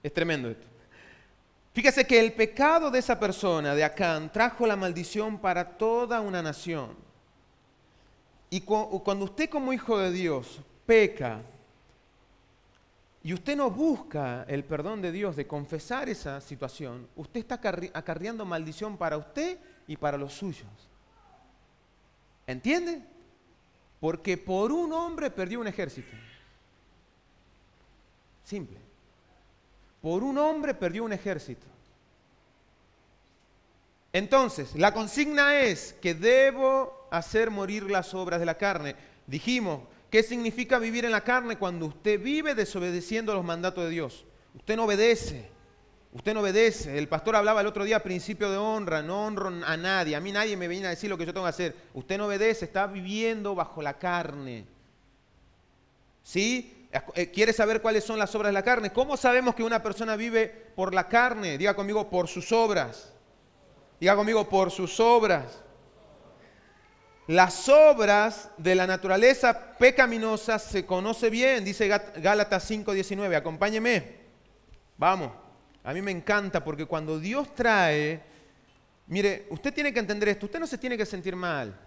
es tremendo esto. Fíjese que el pecado de esa persona, de Acán, trajo la maldición para toda una nación. Y cuando usted como hijo de Dios peca y usted no busca el perdón de Dios de confesar esa situación, usted está acarreando maldición para usted y para los suyos. ¿Entiende? Porque por un hombre perdió un ejército. Simple. Por un hombre perdió un ejército. Entonces, la consigna es que debo hacer morir las obras de la carne. Dijimos, ¿qué significa vivir en la carne cuando usted vive desobedeciendo los mandatos de Dios? Usted no obedece. Usted no obedece. El pastor hablaba el otro día principio de honra. No honro a nadie. A mí nadie me viene a decir lo que yo tengo que hacer. Usted no obedece. Está viviendo bajo la carne. ¿Sí? Eh, ¿Quiere saber cuáles son las obras de la carne? ¿Cómo sabemos que una persona vive por la carne? Diga conmigo, por sus obras. Diga conmigo, por sus obras. Las obras de la naturaleza pecaminosa se conoce bien, dice Gálatas 5:19. Acompáñeme. Vamos. A mí me encanta porque cuando Dios trae, mire, usted tiene que entender esto, usted no se tiene que sentir mal.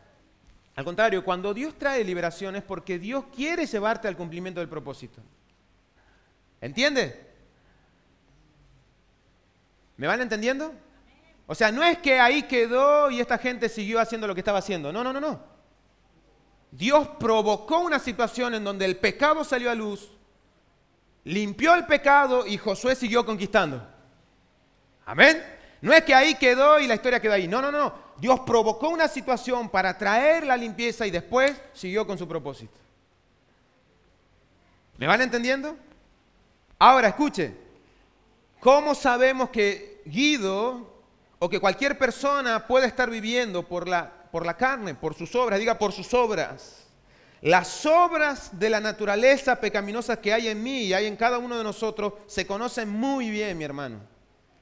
Al contrario, cuando Dios trae liberación es porque Dios quiere llevarte al cumplimiento del propósito. ¿Entiende? ¿Me van entendiendo? O sea, no es que ahí quedó y esta gente siguió haciendo lo que estaba haciendo. No, no, no, no. Dios provocó una situación en donde el pecado salió a luz, limpió el pecado y Josué siguió conquistando. Amén. No es que ahí quedó y la historia quedó ahí. No, no, no. Dios provocó una situación para traer la limpieza y después siguió con su propósito. ¿Me van entendiendo? Ahora, escuche. ¿Cómo sabemos que Guido o que cualquier persona pueda estar viviendo por la, por la carne, por sus obras, diga por sus obras. Las obras de la naturaleza pecaminosa que hay en mí y hay en cada uno de nosotros se conocen muy bien, mi hermano.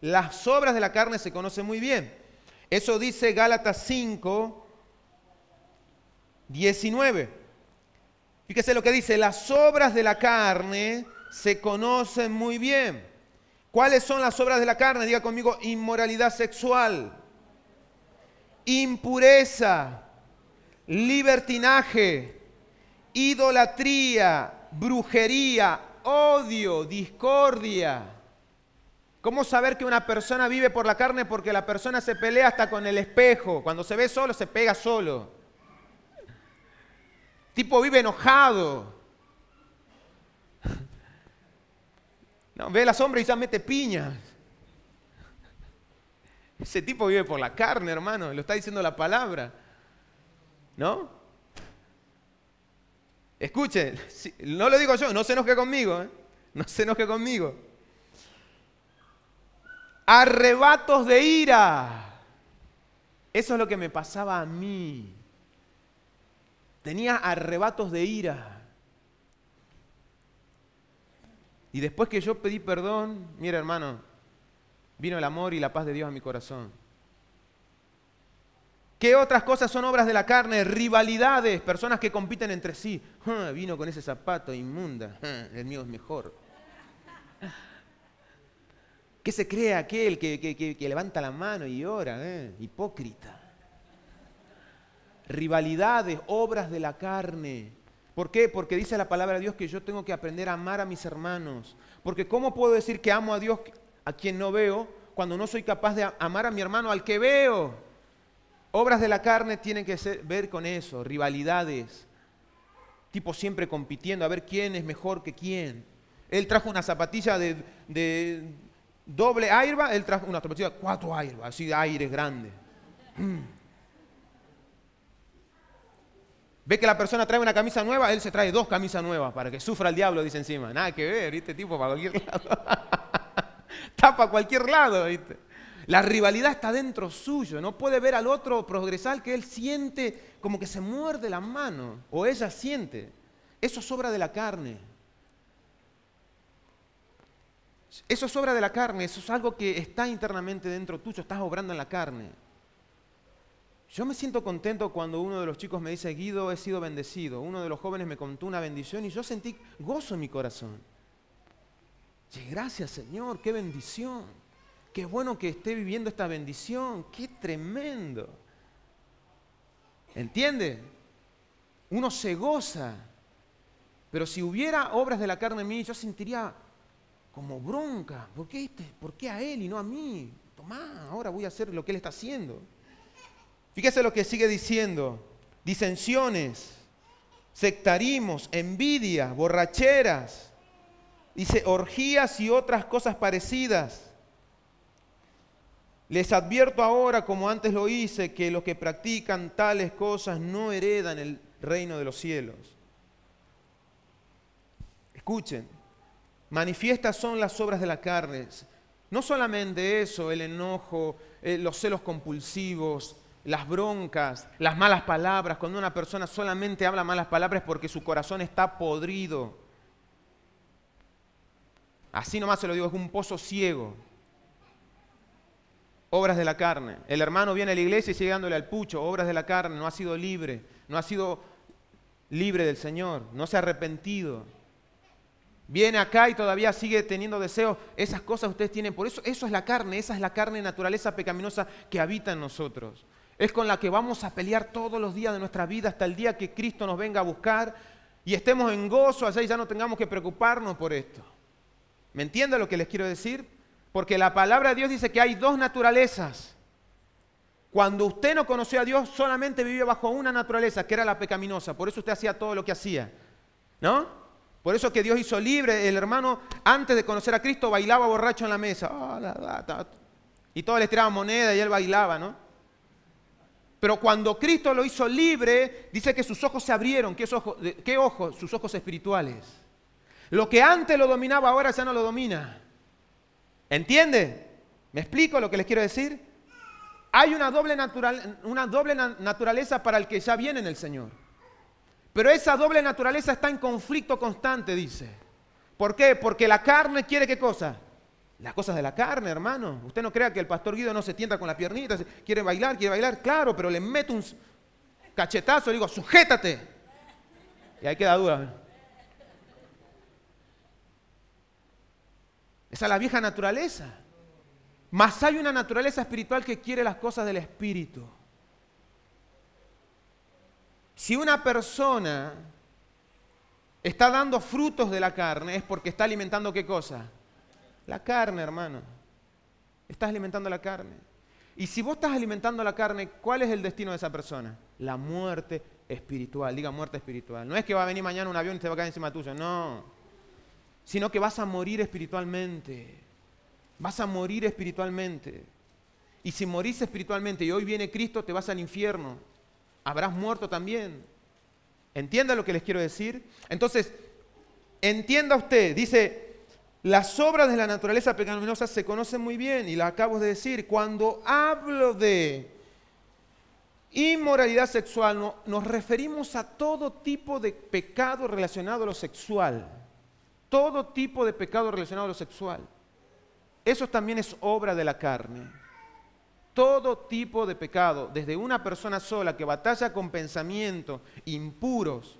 Las obras de la carne se conocen muy bien. Eso dice Gálatas 5, 19. Fíjese lo que dice, las obras de la carne se conocen muy bien. ¿Cuáles son las obras de la carne? Diga conmigo, inmoralidad sexual, impureza, libertinaje, idolatría, brujería, odio, discordia. ¿Cómo saber que una persona vive por la carne? Porque la persona se pelea hasta con el espejo. Cuando se ve solo, se pega solo. Tipo vive enojado. No, ve la sombra y ya mete piñas. Ese tipo vive por la carne, hermano, lo está diciendo la palabra. ¿No? Escuche, no lo digo yo, no se enoje conmigo, ¿eh? no se enoje conmigo. Arrebatos de ira. Eso es lo que me pasaba a mí. Tenía arrebatos de ira. Y después que yo pedí perdón, mira hermano, vino el amor y la paz de Dios a mi corazón. ¿Qué otras cosas son obras de la carne? Rivalidades, personas que compiten entre sí. vino con ese zapato inmunda, el mío es mejor. ¿Qué se cree aquel que, levanta la mano y ora? Eh? Hipócrita. Rivalidades, obras de la carne. ¿Por qué? Porque dice la palabra de Dios que yo tengo que aprender a amar a mis hermanos. Porque ¿cómo puedo decir que amo a Dios a quien no veo cuando no soy capaz de amar a mi hermano al que veo? Obras de la carne tienen que ver con eso, rivalidades, tipo siempre compitiendo a ver quién es mejor que quién. Él trajo una zapatilla de, doble airba, él trajo una zapatilla de cuatro airba, así de aire grande. Mm. Ve que la persona trae una camisa nueva, él se trae dos camisas nuevas para que sufra el diablo, dice encima. Nada que ver, este tipo para cualquier lado. Está para cualquier lado, ¿viste? La rivalidad está dentro suyo, no puede ver al otro progresar que él siente como que se muerde la mano o ella siente. Eso es obra de la carne. Eso es obra de la carne, eso es algo que está internamente dentro tuyo, estás obrando en la carne. Yo me siento contento cuando uno de los chicos me dice, Guido, he sido bendecido. Uno de los jóvenes me contó una bendición y yo sentí gozo en mi corazón. gracias Señor, qué bendición. Qué bueno que esté viviendo esta bendición. Qué tremendo. ¿Entiende? Uno se goza. Pero si hubiera obras de la carne en mí, yo sentiría como bronca. ¿Por qué, este? ¿Por qué a él y no a mí? Tomá, ahora voy a hacer lo que él está haciendo. Fíjese lo que sigue diciendo. Disensiones, sectarismos, envidias, borracheras. Dice orgías y otras cosas parecidas. Les advierto ahora, como antes lo hice, que los que practican tales cosas no heredan el reino de los cielos. Escuchen, manifiestas son las obras de la carne. No solamente eso, el enojo, eh, los celos compulsivos, las broncas, las malas palabras. Cuando una persona solamente habla malas palabras porque su corazón está podrido. Así nomás se lo digo, es un pozo ciego. Obras de la carne. El hermano viene a la iglesia y sigue dándole al pucho. Obras de la carne. No ha sido libre. No ha sido libre del Señor. No se ha arrepentido. Viene acá y todavía sigue teniendo deseos. Esas cosas ustedes tienen. Por eso, eso es la carne. Esa es la carne naturaleza pecaminosa que habita en nosotros es con la que vamos a pelear todos los días de nuestra vida hasta el día que Cristo nos venga a buscar y estemos en gozo, y ya no tengamos que preocuparnos por esto. ¿Me entiende lo que les quiero decir? Porque la palabra de Dios dice que hay dos naturalezas. Cuando usted no conoció a Dios, solamente vivía bajo una naturaleza, que era la pecaminosa. Por eso usted hacía todo lo que hacía. ¿No? Por eso que Dios hizo libre. El hermano, antes de conocer a Cristo, bailaba borracho en la mesa. Ah, y todos le tiraban moneda y él bailaba, ¿no? Pero cuando Cristo lo hizo libre, dice que sus ojos se abrieron. ¿Qué ojos? Sus ojos espirituales. Lo que antes lo dominaba ahora ya no lo domina. ¿Entiende? ¿Me explico lo que les quiero decir? Hay una doble, una doble naturaleza para el que ya viene en el Señor. Pero esa doble naturaleza está en conflicto constante, dice. ¿Por qué? Porque la carne quiere qué cosa? Las cosas de la carne, hermano. Usted no crea que el pastor Guido no se tienta con las piernitas, quiere bailar, quiere bailar, claro, pero le mete un cachetazo, le digo, sujétate. Y ahí queda dura. Esa es la vieja naturaleza. Mas hay una naturaleza espiritual que quiere las cosas del espíritu. Si una persona está dando frutos de la carne es porque está alimentando qué cosa? La carne, hermano. Estás alimentando la carne. Y si vos estás alimentando la carne, ¿cuál es el destino de esa persona? La muerte espiritual. Diga muerte espiritual. No es que va a venir mañana un avión y te va a caer encima tuyo, no. Sino que vas a morir espiritualmente. Vas a morir espiritualmente. Y si morís espiritualmente y hoy viene Cristo, te vas al infierno. Habrás muerto también. ¿Entienda lo que les quiero decir? Entonces, entienda usted, dice las obras de la naturaleza pecaminosa se conocen muy bien y las acabo de decir. Cuando hablo de inmoralidad sexual, nos referimos a todo tipo de pecado relacionado a lo sexual. Todo tipo de pecado relacionado a lo sexual. Eso también es obra de la carne. Todo tipo de pecado, desde una persona sola que batalla con pensamientos impuros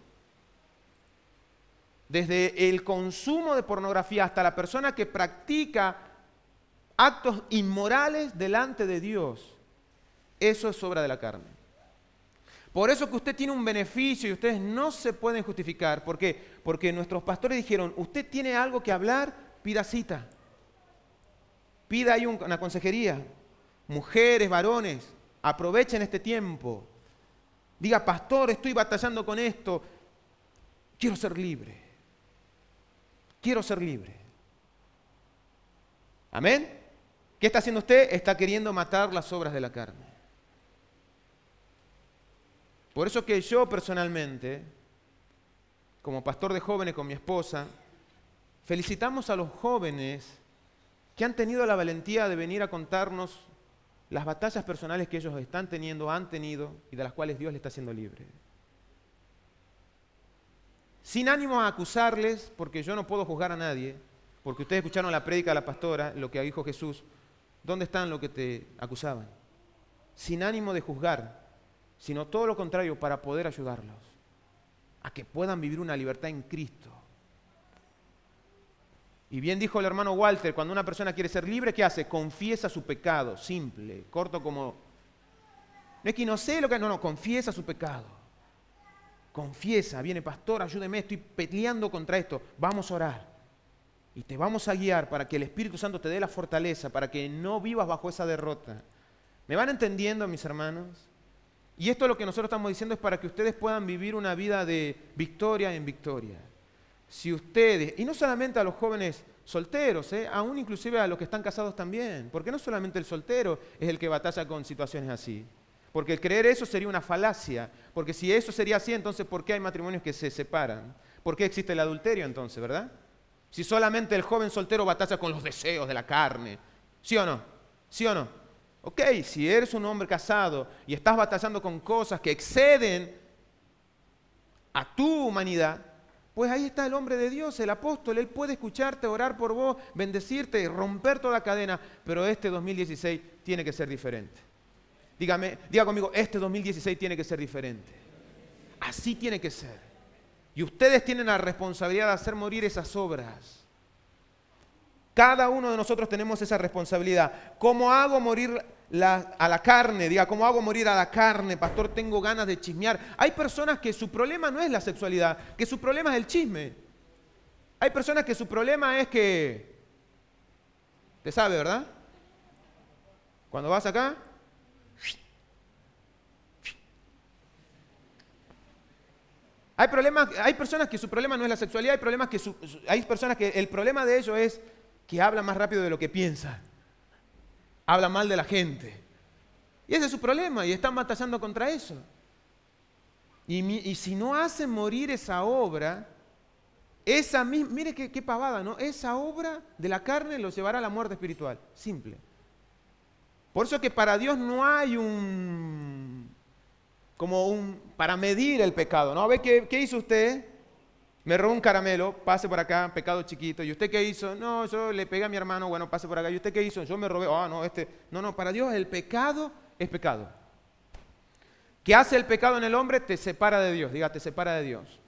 desde el consumo de pornografía hasta la persona que practica actos inmorales delante de Dios, eso es obra de la carne. Por eso que usted tiene un beneficio y ustedes no se pueden justificar. ¿Por qué? Porque nuestros pastores dijeron, usted tiene algo que hablar, pida cita. Pida ahí una consejería. Mujeres, varones, aprovechen este tiempo. Diga, pastor, estoy batallando con esto. Quiero ser libre quiero ser libre. Amén. ¿Qué está haciendo usted? Está queriendo matar las obras de la carne. Por eso que yo personalmente, como pastor de jóvenes con mi esposa, felicitamos a los jóvenes que han tenido la valentía de venir a contarnos las batallas personales que ellos están teniendo, han tenido y de las cuales Dios le está haciendo libre sin ánimo a acusarles, porque yo no puedo juzgar a nadie, porque ustedes escucharon la prédica de la pastora, lo que dijo Jesús, ¿dónde están los que te acusaban? Sin ánimo de juzgar, sino todo lo contrario, para poder ayudarlos, a que puedan vivir una libertad en Cristo. Y bien dijo el hermano Walter, cuando una persona quiere ser libre, ¿qué hace? Confiesa su pecado, simple, corto como... No es que no sé lo que... No, no, confiesa su pecado Confiesa, viene pastor, ayúdeme, estoy peleando contra esto. Vamos a orar. Y te vamos a guiar para que el Espíritu Santo te dé la fortaleza, para que no vivas bajo esa derrota. ¿Me van entendiendo, mis hermanos? Y esto lo que nosotros estamos diciendo es para que ustedes puedan vivir una vida de victoria en victoria. Si ustedes, y no solamente a los jóvenes solteros, eh, aún inclusive a los que están casados también, porque no solamente el soltero es el que batalla con situaciones así. Porque creer eso sería una falacia. Porque si eso sería así, entonces ¿por qué hay matrimonios que se separan? ¿Por qué existe el adulterio entonces, verdad? Si solamente el joven soltero batalla con los deseos de la carne. ¿Sí o no? ¿Sí o no? Ok, si eres un hombre casado y estás batallando con cosas que exceden a tu humanidad, pues ahí está el hombre de Dios, el apóstol. Él puede escucharte, orar por vos, bendecirte, y romper toda cadena. Pero este 2016 tiene que ser diferente. Dígame, diga conmigo, este 2016 tiene que ser diferente. Así tiene que ser. Y ustedes tienen la responsabilidad de hacer morir esas obras. Cada uno de nosotros tenemos esa responsabilidad. ¿Cómo hago morir a la carne? Diga, ¿cómo hago morir a la carne? Pastor, tengo ganas de chismear. Hay personas que su problema no es la sexualidad, que su problema es el chisme. Hay personas que su problema es que... ¿Te sabe, verdad? Cuando vas acá, Hay, problemas, hay personas que su problema no es la sexualidad, hay, problemas que hay personas que el problema de ellos es que hablan más rápido de lo que piensan. Hablan mal de la gente. Y ese es su problema y están batallando contra eso. Y, si no hacen morir esa obra, esa mire qué, qué pavada, ¿no? Esa obra de la carne los llevará a la muerte espiritual. Simple. Por eso que para Dios no hay un como un, para medir el pecado, ¿no? A ver, ¿qué, hizo usted? Me robó un caramelo, pase por acá, pecado chiquito. ¿Y usted qué hizo? No, yo le pegué a mi hermano, bueno, pase por acá. ¿Y usted qué hizo? Yo me robé, ah, oh, no, este. No, no, para Dios el pecado es pecado. ¿Qué hace el pecado en el hombre? Te separa de Dios, diga, te separa de Dios.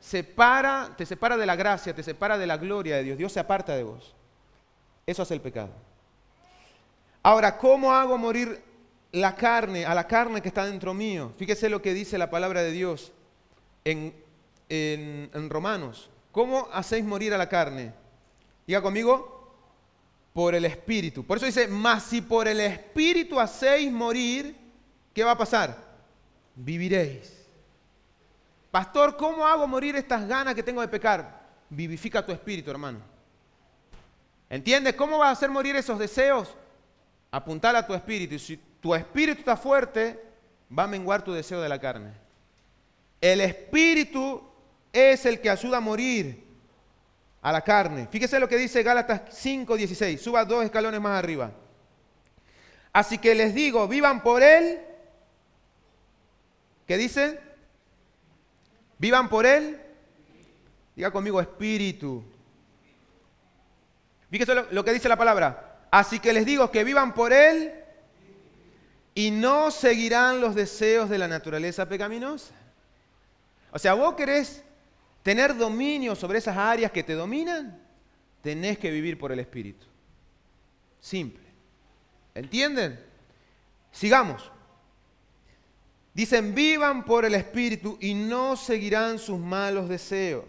Separa, te separa de la gracia, te separa de la gloria de Dios. Dios se aparta de vos. Eso hace el pecado. Ahora, ¿cómo hago morir la carne, a la carne que está dentro mío. Fíjese lo que dice la palabra de Dios en, Romanos. ¿Cómo hacéis morir a la carne? Diga conmigo, por el Espíritu. Por eso dice, mas si por el Espíritu hacéis morir, ¿qué va a pasar? Viviréis. Pastor, ¿cómo hago morir estas ganas que tengo de pecar? Vivifica tu espíritu, hermano. ¿Entiendes? ¿Cómo vas a hacer morir esos deseos? Apuntar a tu espíritu. Y tu espíritu está fuerte, va a menguar tu deseo de la carne. El espíritu es el que ayuda a morir a la carne. Fíjese lo que dice Gálatas 5:16. Suba dos escalones más arriba. Así que les digo, vivan por él. ¿Qué dice? Vivan por él. Diga conmigo, espíritu. Fíjese lo que dice la palabra. Así que les digo que vivan por él y no seguirán los deseos de la naturaleza pecaminosa. O sea, vos querés tener dominio sobre esas áreas que te dominan, tenés que vivir por el Espíritu. Simple. ¿Entienden? Sigamos. Dicen, vivan por el Espíritu y no seguirán sus malos deseos.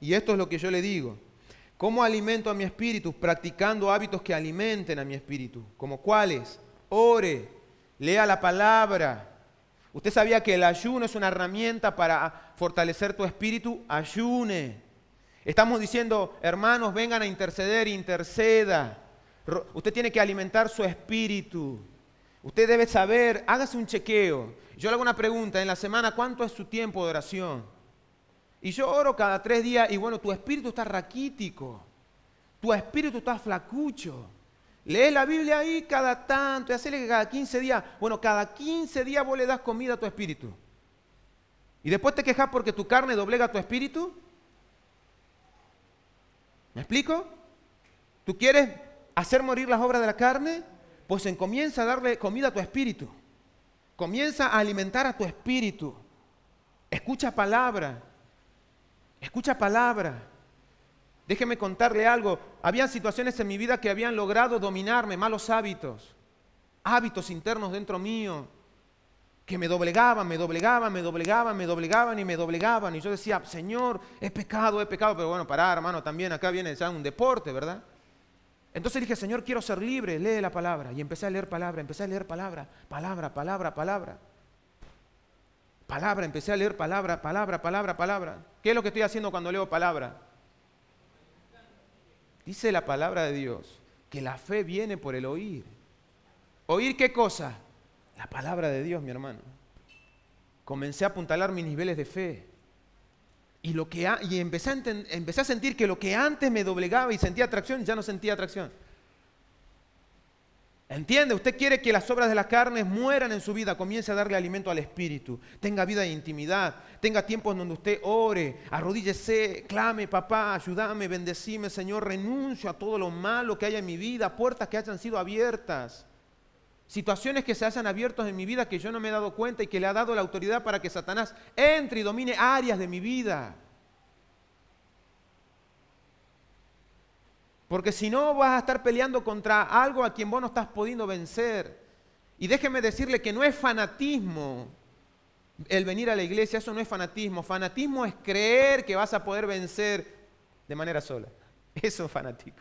Y esto es lo que yo le digo. ¿Cómo alimento a mi espíritu? Practicando hábitos que alimenten a mi espíritu. ¿Como cuáles? Ore, lea la palabra. Usted sabía que el ayuno es una herramienta para fortalecer tu espíritu, ayune. Estamos diciendo, hermanos, vengan a interceder, interceda. Usted tiene que alimentar su espíritu. Usted debe saber, hágase un chequeo. Yo le hago una pregunta, en la semana, ¿cuánto es su tiempo de oración? Y yo oro cada tres días y bueno, tu espíritu está raquítico, tu espíritu está flacucho. Lee la Biblia ahí cada tanto y hacele que cada 15 días, bueno, cada 15 días vos le das comida a tu espíritu. Y después te quejas porque tu carne doblega a tu espíritu. ¿Me explico? ¿Tú quieres hacer morir las obras de la carne? Pues comienza a darle comida a tu espíritu. Comienza a alimentar a tu espíritu. Escucha palabra. Escucha palabra. Déjeme contarle algo. Había situaciones en mi vida que habían logrado dominarme, malos hábitos, hábitos internos dentro mío, que me doblegaban, me doblegaban, me doblegaban, me doblegaban y me doblegaban. Y yo decía, Señor, es pecado, es pecado. Pero bueno, pará, hermano, también acá viene ya un deporte, ¿verdad? Entonces dije, Señor, quiero ser libre, lee la palabra. Y empecé a leer palabra, empecé a leer palabra, palabra, palabra, palabra. Palabra, empecé a leer palabra, palabra, palabra, palabra. ¿Qué es lo que estoy haciendo cuando leo palabra? Dice la palabra de Dios que la fe viene por el oír. ¿Oír qué cosa? La palabra de Dios, mi hermano. Comencé a apuntalar mis niveles de fe. Y, lo que y empecé a sentir que lo que antes me doblegaba y sentía atracción, ya no sentía atracción. ¿Entiende? Usted quiere que las obras de las carnes mueran en su vida, comience a darle alimento al espíritu, tenga vida de intimidad, tenga tiempos donde usted ore, arrodíllese, clame, papá, ayúdame, bendecime, Señor, renuncio a todo lo malo que haya en mi vida, puertas que hayan sido abiertas, situaciones que se hayan abierto en mi vida que yo no me he dado cuenta y que le ha dado la autoridad para que Satanás entre y domine áreas de mi vida. Porque si no vas a estar peleando contra algo a quien vos no estás pudiendo vencer. Y déjeme decirle que no es fanatismo el venir a la iglesia, eso no es fanatismo. Fanatismo es creer que vas a poder vencer de manera sola. Eso es fanático.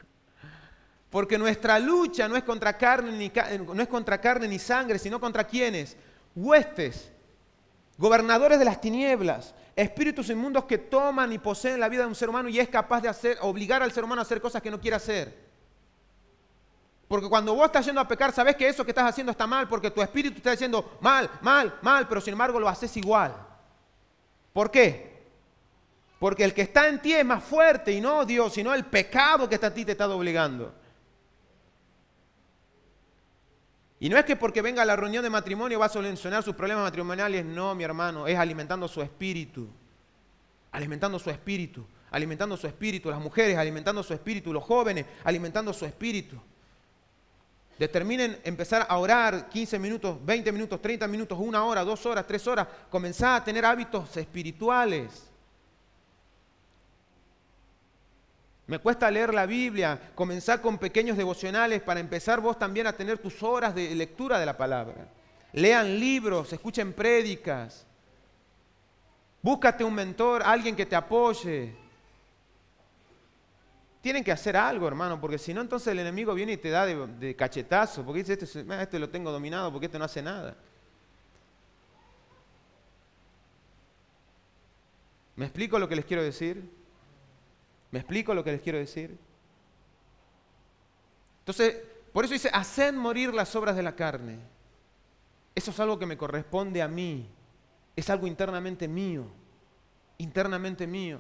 Porque nuestra lucha no es contra carne ni, eh, no es contra carne ni sangre, sino contra quienes? Huestes, gobernadores de las tinieblas, espíritus inmundos que toman y poseen la vida de un ser humano y es capaz de hacer, obligar al ser humano a hacer cosas que no quiere hacer. Porque cuando vos estás yendo a pecar, sabes que eso que estás haciendo está mal, porque tu espíritu te está diciendo mal, mal, mal, pero sin embargo lo haces igual. ¿Por qué? Porque el que está en ti es más fuerte y no Dios, sino el pecado que está en ti te está obligando. Y no es que porque venga a la reunión de matrimonio va a solucionar sus problemas matrimoniales, no, mi hermano, es alimentando su espíritu, alimentando su espíritu, alimentando su espíritu, las mujeres alimentando su espíritu, los jóvenes alimentando su espíritu. Determinen empezar a orar 15 minutos, 20 minutos, 30 minutos, una hora, dos horas, tres horas. Comenzar a tener hábitos espirituales. Me cuesta leer la Biblia, comenzar con pequeños devocionales para empezar vos también a tener tus horas de lectura de la palabra. Lean libros, escuchen prédicas. Búscate un mentor, alguien que te apoye. Tienen que hacer algo, hermano, porque si no, entonces el enemigo viene y te da de, cachetazo, porque dice, este, ah, este lo tengo dominado, porque este no hace nada. ¿Me explico lo que les quiero decir? ¿Me explico lo que les quiero decir? Entonces, por eso dice, haced morir las obras de la carne. Eso es algo que me corresponde a mí. Es algo internamente mío. Internamente mío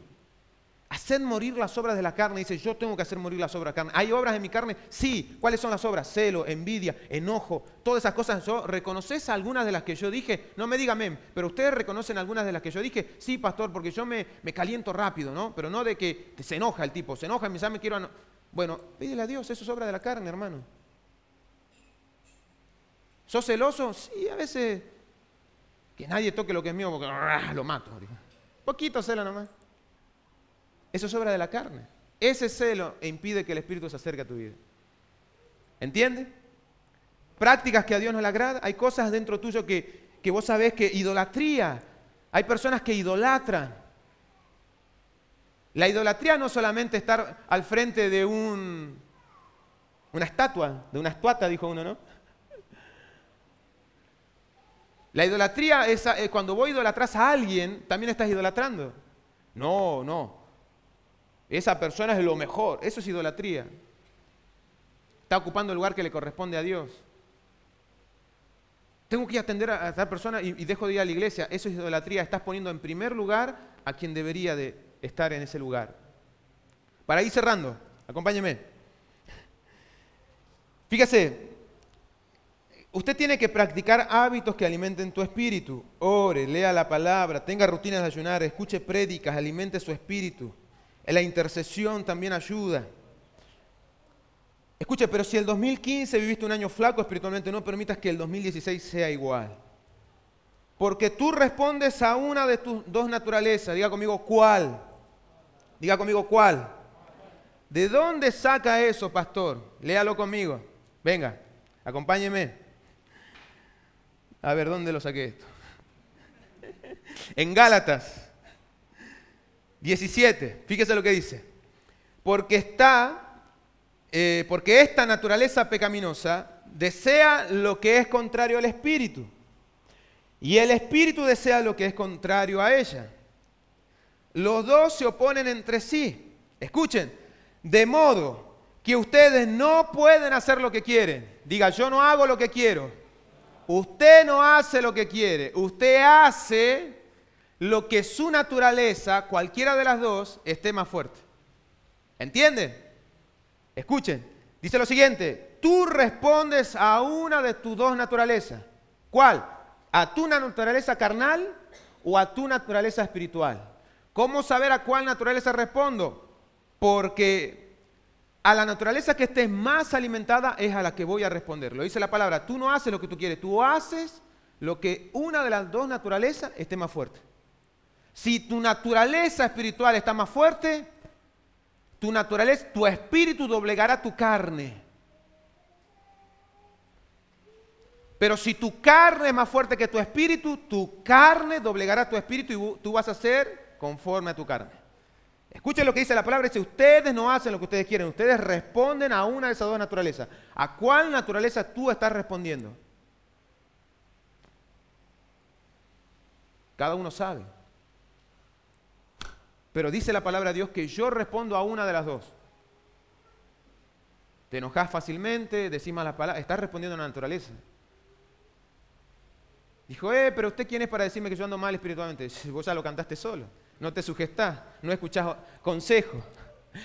haced morir las obras de la carne. Dice, yo tengo que hacer morir las obras de la carne. ¿Hay obras de mi carne? Sí. ¿Cuáles son las obras? Celo, envidia, enojo, todas esas cosas. ¿Reconoces algunas de las que yo dije? No me diga mem, pero ustedes reconocen algunas de las que yo dije. Sí, pastor, porque yo me, caliento rápido, ¿no? Pero no de que se enoja el tipo, se enoja, dice, ah, me quiero... Bueno, pídele a Dios, eso es obra de la carne, hermano. ¿Sos celoso? Sí, a veces... Que nadie toque lo que es mío porque ah, lo mato. Poquito celo nomás. Eso es obra de la carne. Ese celo impide que el Espíritu se acerque a tu vida. ¿Entiendes? Prácticas que a Dios no le agrada. Hay cosas dentro tuyo que, vos sabés que idolatría. Hay personas que idolatran. La idolatría no solamente estar al frente de un, una estatua, de una estuata, dijo uno, ¿no? La idolatría es eh, cuando vos idolatras a alguien, también estás idolatrando. No, no. Esa persona es lo mejor, eso es idolatría. Está ocupando el lugar que le corresponde a Dios. Tengo que atender a esa persona y, dejo de ir a la iglesia. Eso es idolatría. Estás poniendo en primer lugar a quien debería de estar en ese lugar. Para ir cerrando, acompáñeme. Fíjese, usted tiene que practicar hábitos que alimenten tu espíritu. Ore, lea la palabra, tenga rutinas de ayunar, escuche prédicas, alimente su espíritu la intercesión también ayuda. Escuche, pero si el 2015 viviste un año flaco espiritualmente, no permitas que el 2016 sea igual. Porque tú respondes a una de tus dos naturalezas. Diga conmigo cuál. Diga conmigo cuál. ¿De dónde saca eso, pastor? Léalo conmigo. Venga, acompáñeme. A ver, ¿dónde lo saqué esto? en Gálatas 17, fíjese lo que dice. Porque está, eh, porque esta naturaleza pecaminosa desea lo que es contrario al espíritu. Y el espíritu desea lo que es contrario a ella. Los dos se oponen entre sí. Escuchen, de modo que ustedes no pueden hacer lo que quieren. Diga, yo no hago lo que quiero. Usted no hace lo que quiere. Usted hace lo que su naturaleza, cualquiera de las dos, esté más fuerte. ¿Entienden? Escuchen. Dice lo siguiente, tú respondes a una de tus dos naturalezas. ¿Cuál? ¿A tu naturaleza carnal o a tu naturaleza espiritual? ¿Cómo saber a cuál naturaleza respondo? Porque a la naturaleza que estés más alimentada es a la que voy a responder. Lo dice la palabra, tú no haces lo que tú quieres, tú haces lo que una de las dos naturalezas esté más fuerte. Si tu naturaleza espiritual está más fuerte, tu naturaleza, tu espíritu doblegará tu carne. Pero si tu carne es más fuerte que tu espíritu, tu carne doblegará tu espíritu y tú vas a ser conforme a tu carne. Escuchen lo que dice la palabra, Si ustedes no hacen lo que ustedes quieren, ustedes responden a una de esas dos naturalezas. ¿A cuál naturaleza tú estás respondiendo? Cada uno sabe. Pero dice la palabra de Dios que yo respondo a una de las dos. Te enojas fácilmente, decís malas palabras, estás respondiendo a la naturaleza. Dijo, eh, pero usted quién es para decirme que yo ando mal espiritualmente. Vos ya lo cantaste solo. No te sugestás, no escuchás consejos,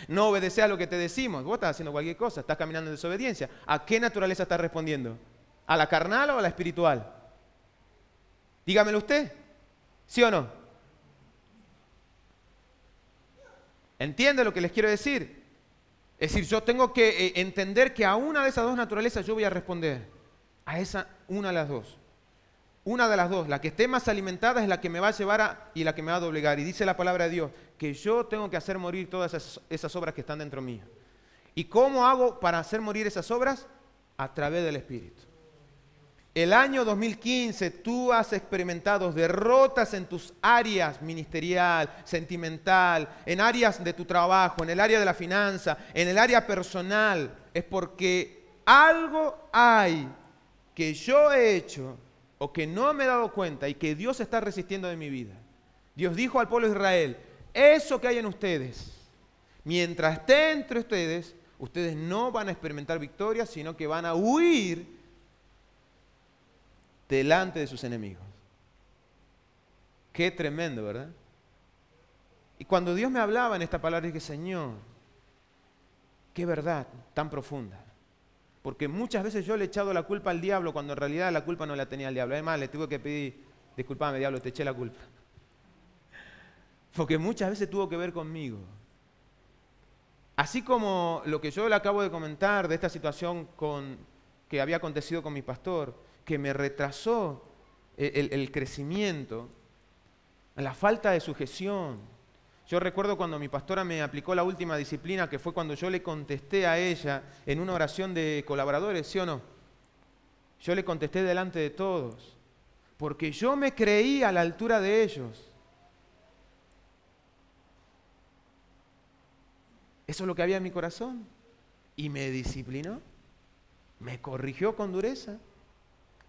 no obedeces a lo que te decimos. Vos estás haciendo cualquier cosa, estás caminando en desobediencia. ¿A qué naturaleza estás respondiendo? ¿A la carnal o a la espiritual? Dígamelo usted, ¿sí o no? ¿Entiende lo que les quiero decir? Es decir, yo tengo que eh, entender que a una de esas dos naturalezas yo voy a responder. A esa, una de las dos. Una de las dos, la que esté más alimentada es la que me va a llevar y la que me va a doblegar. Y dice la palabra de Dios, que yo tengo que hacer morir todas esas, esas obras que están dentro mío. ¿Y cómo hago para hacer morir esas obras? A través del Espíritu. El año 2015 tú has experimentado derrotas en tus áreas ministerial, sentimental, en áreas de tu trabajo, en el área de la finanza, en el área personal. Es porque algo hay que yo he hecho o que no me he dado cuenta y que Dios está resistiendo de mi vida. Dios dijo al pueblo de Israel, eso que hay en ustedes, mientras esté entre ustedes, ustedes no van a experimentar victoria, sino que van a huir delante de sus enemigos. Qué tremendo, ¿verdad? Y cuando Dios me hablaba en esta palabra, dije, Señor, qué verdad tan profunda. Porque muchas veces yo le he echado la culpa al diablo cuando en realidad la culpa no la tenía el diablo. Además, le tuve que pedir, disculpame diablo, te eché la culpa. Porque muchas veces tuvo que ver conmigo. Así como lo que yo le acabo de comentar de esta situación con, que había acontecido con mi pastor, que me retrasó e-, el, crecimiento, la falta de sujeción. Yo recuerdo cuando mi pastora me aplicó la última disciplina, que fue cuando yo le contesté a ella en una oración de colaboradores, ¿sí o no? Yo le contesté delante de todos, porque yo me creí a la altura de ellos. Eso es lo que había en mi corazón. Y me disciplinó, me corrigió con dureza.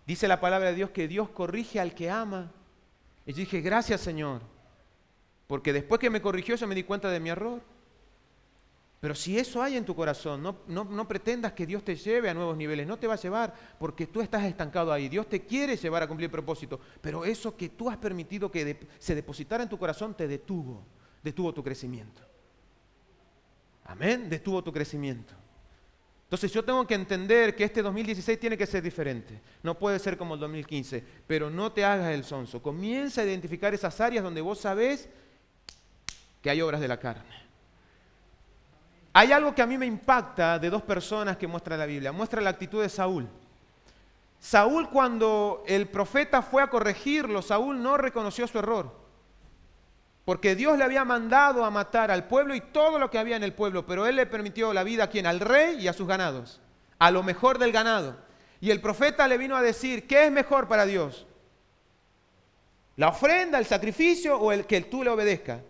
Dice la palabra de Dios que Dios corrige al que ama. Y yo dije, gracias Señor, porque después que me corrigió yo me di cuenta de mi error. Pero si eso hay en tu corazón, no, pretendas que Dios te lleve a nuevos niveles, no te va a llevar porque tú estás estancado ahí. Dios te quiere llevar a cumplir propósito, pero eso que tú has permitido que se depositara en tu corazón te detuvo, detuvo tu crecimiento. Amén, detuvo tu crecimiento. Entonces yo tengo que entender que este 2016 tiene que ser diferente. No puede ser como el 2015, pero no te hagas el sonso. Comienza a identificar esas áreas donde vos sabés que hay obras de la carne. Hay algo que a mí me impacta de dos personas que muestra la Biblia. Muestra la actitud de Saúl. Saúl cuando el profeta fue a corregirlo, Saúl no reconoció su error. Porque Dios le había mandado a matar al pueblo y todo lo que había en el pueblo, pero él le permitió la vida a quien? Al rey y a sus ganados, a lo mejor del ganado. Y el profeta le vino a decir, ¿qué es mejor para Dios? ¿La ofrenda, el sacrificio o el que tú le obedezcas?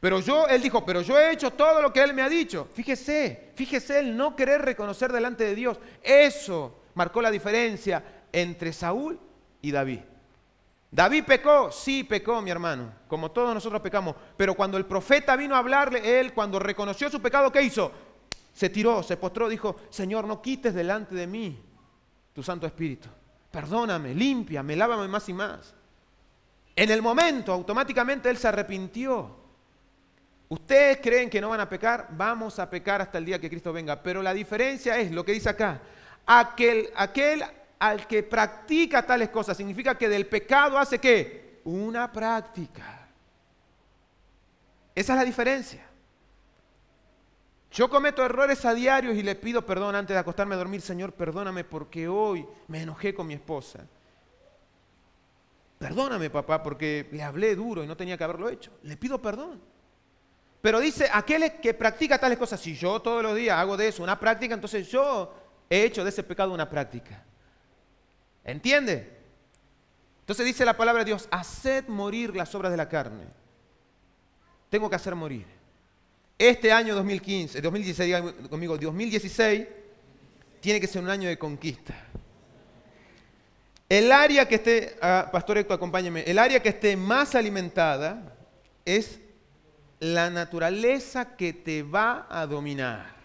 Pero yo, él dijo, pero yo he hecho todo lo que él me ha dicho. Fíjese, fíjese el no querer reconocer delante de Dios. Eso marcó la diferencia entre Saúl y David. David pecó, sí pecó, mi hermano, como todos nosotros pecamos, pero cuando el profeta vino a hablarle, él cuando reconoció su pecado, ¿qué hizo? Se tiró, se postró, dijo, Señor, no quites delante de mí tu Santo Espíritu, perdóname, límpiame, lávame más y más. En el momento, automáticamente él se arrepintió. Ustedes creen que no van a pecar, vamos a pecar hasta el día que Cristo venga, pero la diferencia es lo que dice acá, aquel, aquel al que practica tales cosas. Significa que del pecado hace qué? Una práctica. Esa es la diferencia. Yo cometo errores a diario y le pido perdón antes de acostarme a dormir, Señor, perdóname porque hoy me enojé con mi esposa. Perdóname, papá, porque le hablé duro y no tenía que haberlo hecho. Le pido perdón. Pero dice, aquel que practica tales cosas, si yo todos los días hago de eso una práctica, entonces yo he hecho de ese pecado una práctica. ¿Entiende? Entonces dice la palabra de Dios, haced morir las obras de la carne. Tengo que hacer morir. Este año 2015, 2016, eh, conmigo, 2016 tiene que ser un año de conquista. El área que esté, ah, Pastor Héctor, acompáñame. el área que esté más alimentada es la naturaleza que te va a dominar.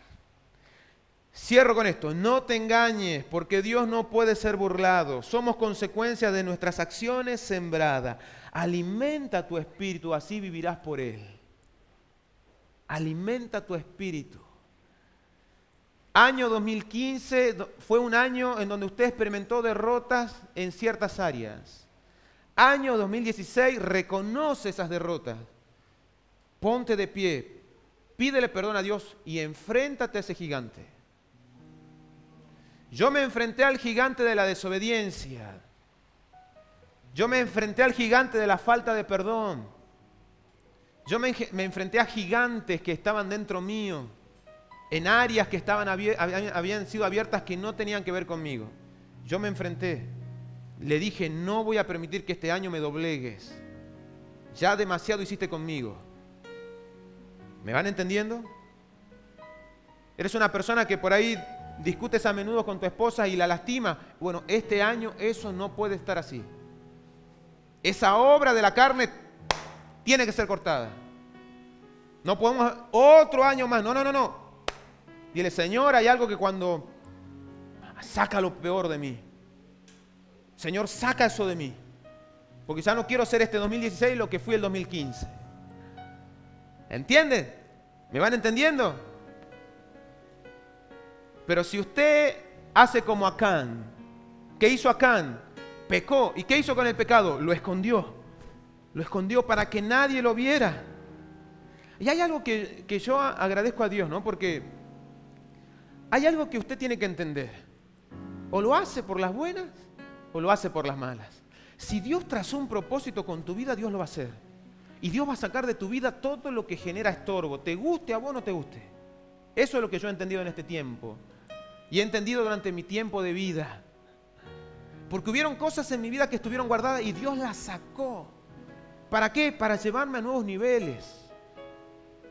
Cierro con esto, no te engañes porque Dios no puede ser burlado. Somos consecuencia de nuestras acciones sembradas. Alimenta tu espíritu, así vivirás por él. Alimenta tu espíritu. Año 2015 fue un año en donde usted experimentó derrotas en ciertas áreas. Año 2016 reconoce esas derrotas. Ponte de pie, pídele perdón a Dios y enfréntate a ese gigante. Yo me enfrenté al gigante de la desobediencia. Yo me enfrenté al gigante de la falta de perdón. Yo me, enfrenté a gigantes que estaban dentro mío, en áreas que estaban habían sido abiertas que no tenían que ver conmigo. Yo me enfrenté. Le dije, no voy a permitir que este año me doblegues. Ya demasiado hiciste conmigo. ¿Me van entendiendo? Eres una persona que por ahí discutes a menudo con tu esposa y la lastima. Bueno, este año eso no puede estar así. Esa obra de la carne tiene que ser cortada. No podemos otro año más. No, no, no, no. Dile, Señor, hay algo que cuando saca lo peor de mí. Señor, saca eso de mí. Porque ya no quiero ser este 2016 lo que fui el 2015. ¿Entienden? ¿Me van entendiendo? Pero si usted hace como Acán, ¿qué hizo Acán? Pecó. ¿Y qué hizo con el pecado? Lo escondió. Lo escondió para que nadie lo viera. Y hay algo que, que yo agradezco a Dios, ¿no? Porque hay algo que usted tiene que entender. O lo hace por las buenas o lo hace por las malas. Si Dios trazó un propósito con tu vida, Dios lo va a hacer. Y Dios va a sacar de tu vida todo lo que genera estorbo, te guste a vos o no te guste. Eso es lo que yo he entendido en este tiempo y he entendido durante mi tiempo de vida. Porque hubieron cosas en mi vida que estuvieron guardadas y Dios las sacó. ¿Para qué? Para llevarme a nuevos niveles.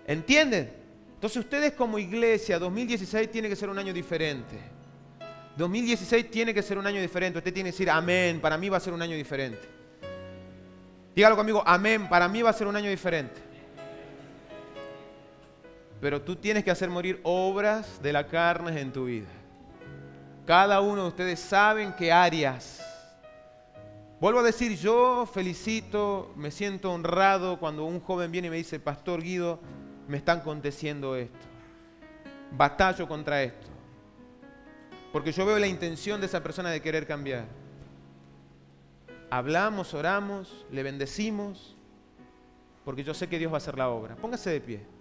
¿Entienden? Entonces ustedes como iglesia, 2016 tiene que ser un año diferente. 2016 tiene que ser un año diferente. Usted tiene que decir, amén, para mí va a ser un año diferente. Dígalo conmigo, amén, para mí va a ser un año diferente. Pero tú tienes que hacer morir obras de la carne en tu vida. Cada uno de ustedes saben qué áreas. Vuelvo a decir, yo felicito, me siento honrado cuando un joven viene y me dice, Pastor Guido, me están aconteciendo esto. Batallo contra esto. Porque yo veo la intención de esa persona de querer cambiar. Hablamos, oramos, le bendecimos, porque yo sé que Dios va a hacer la obra. Póngase de pie.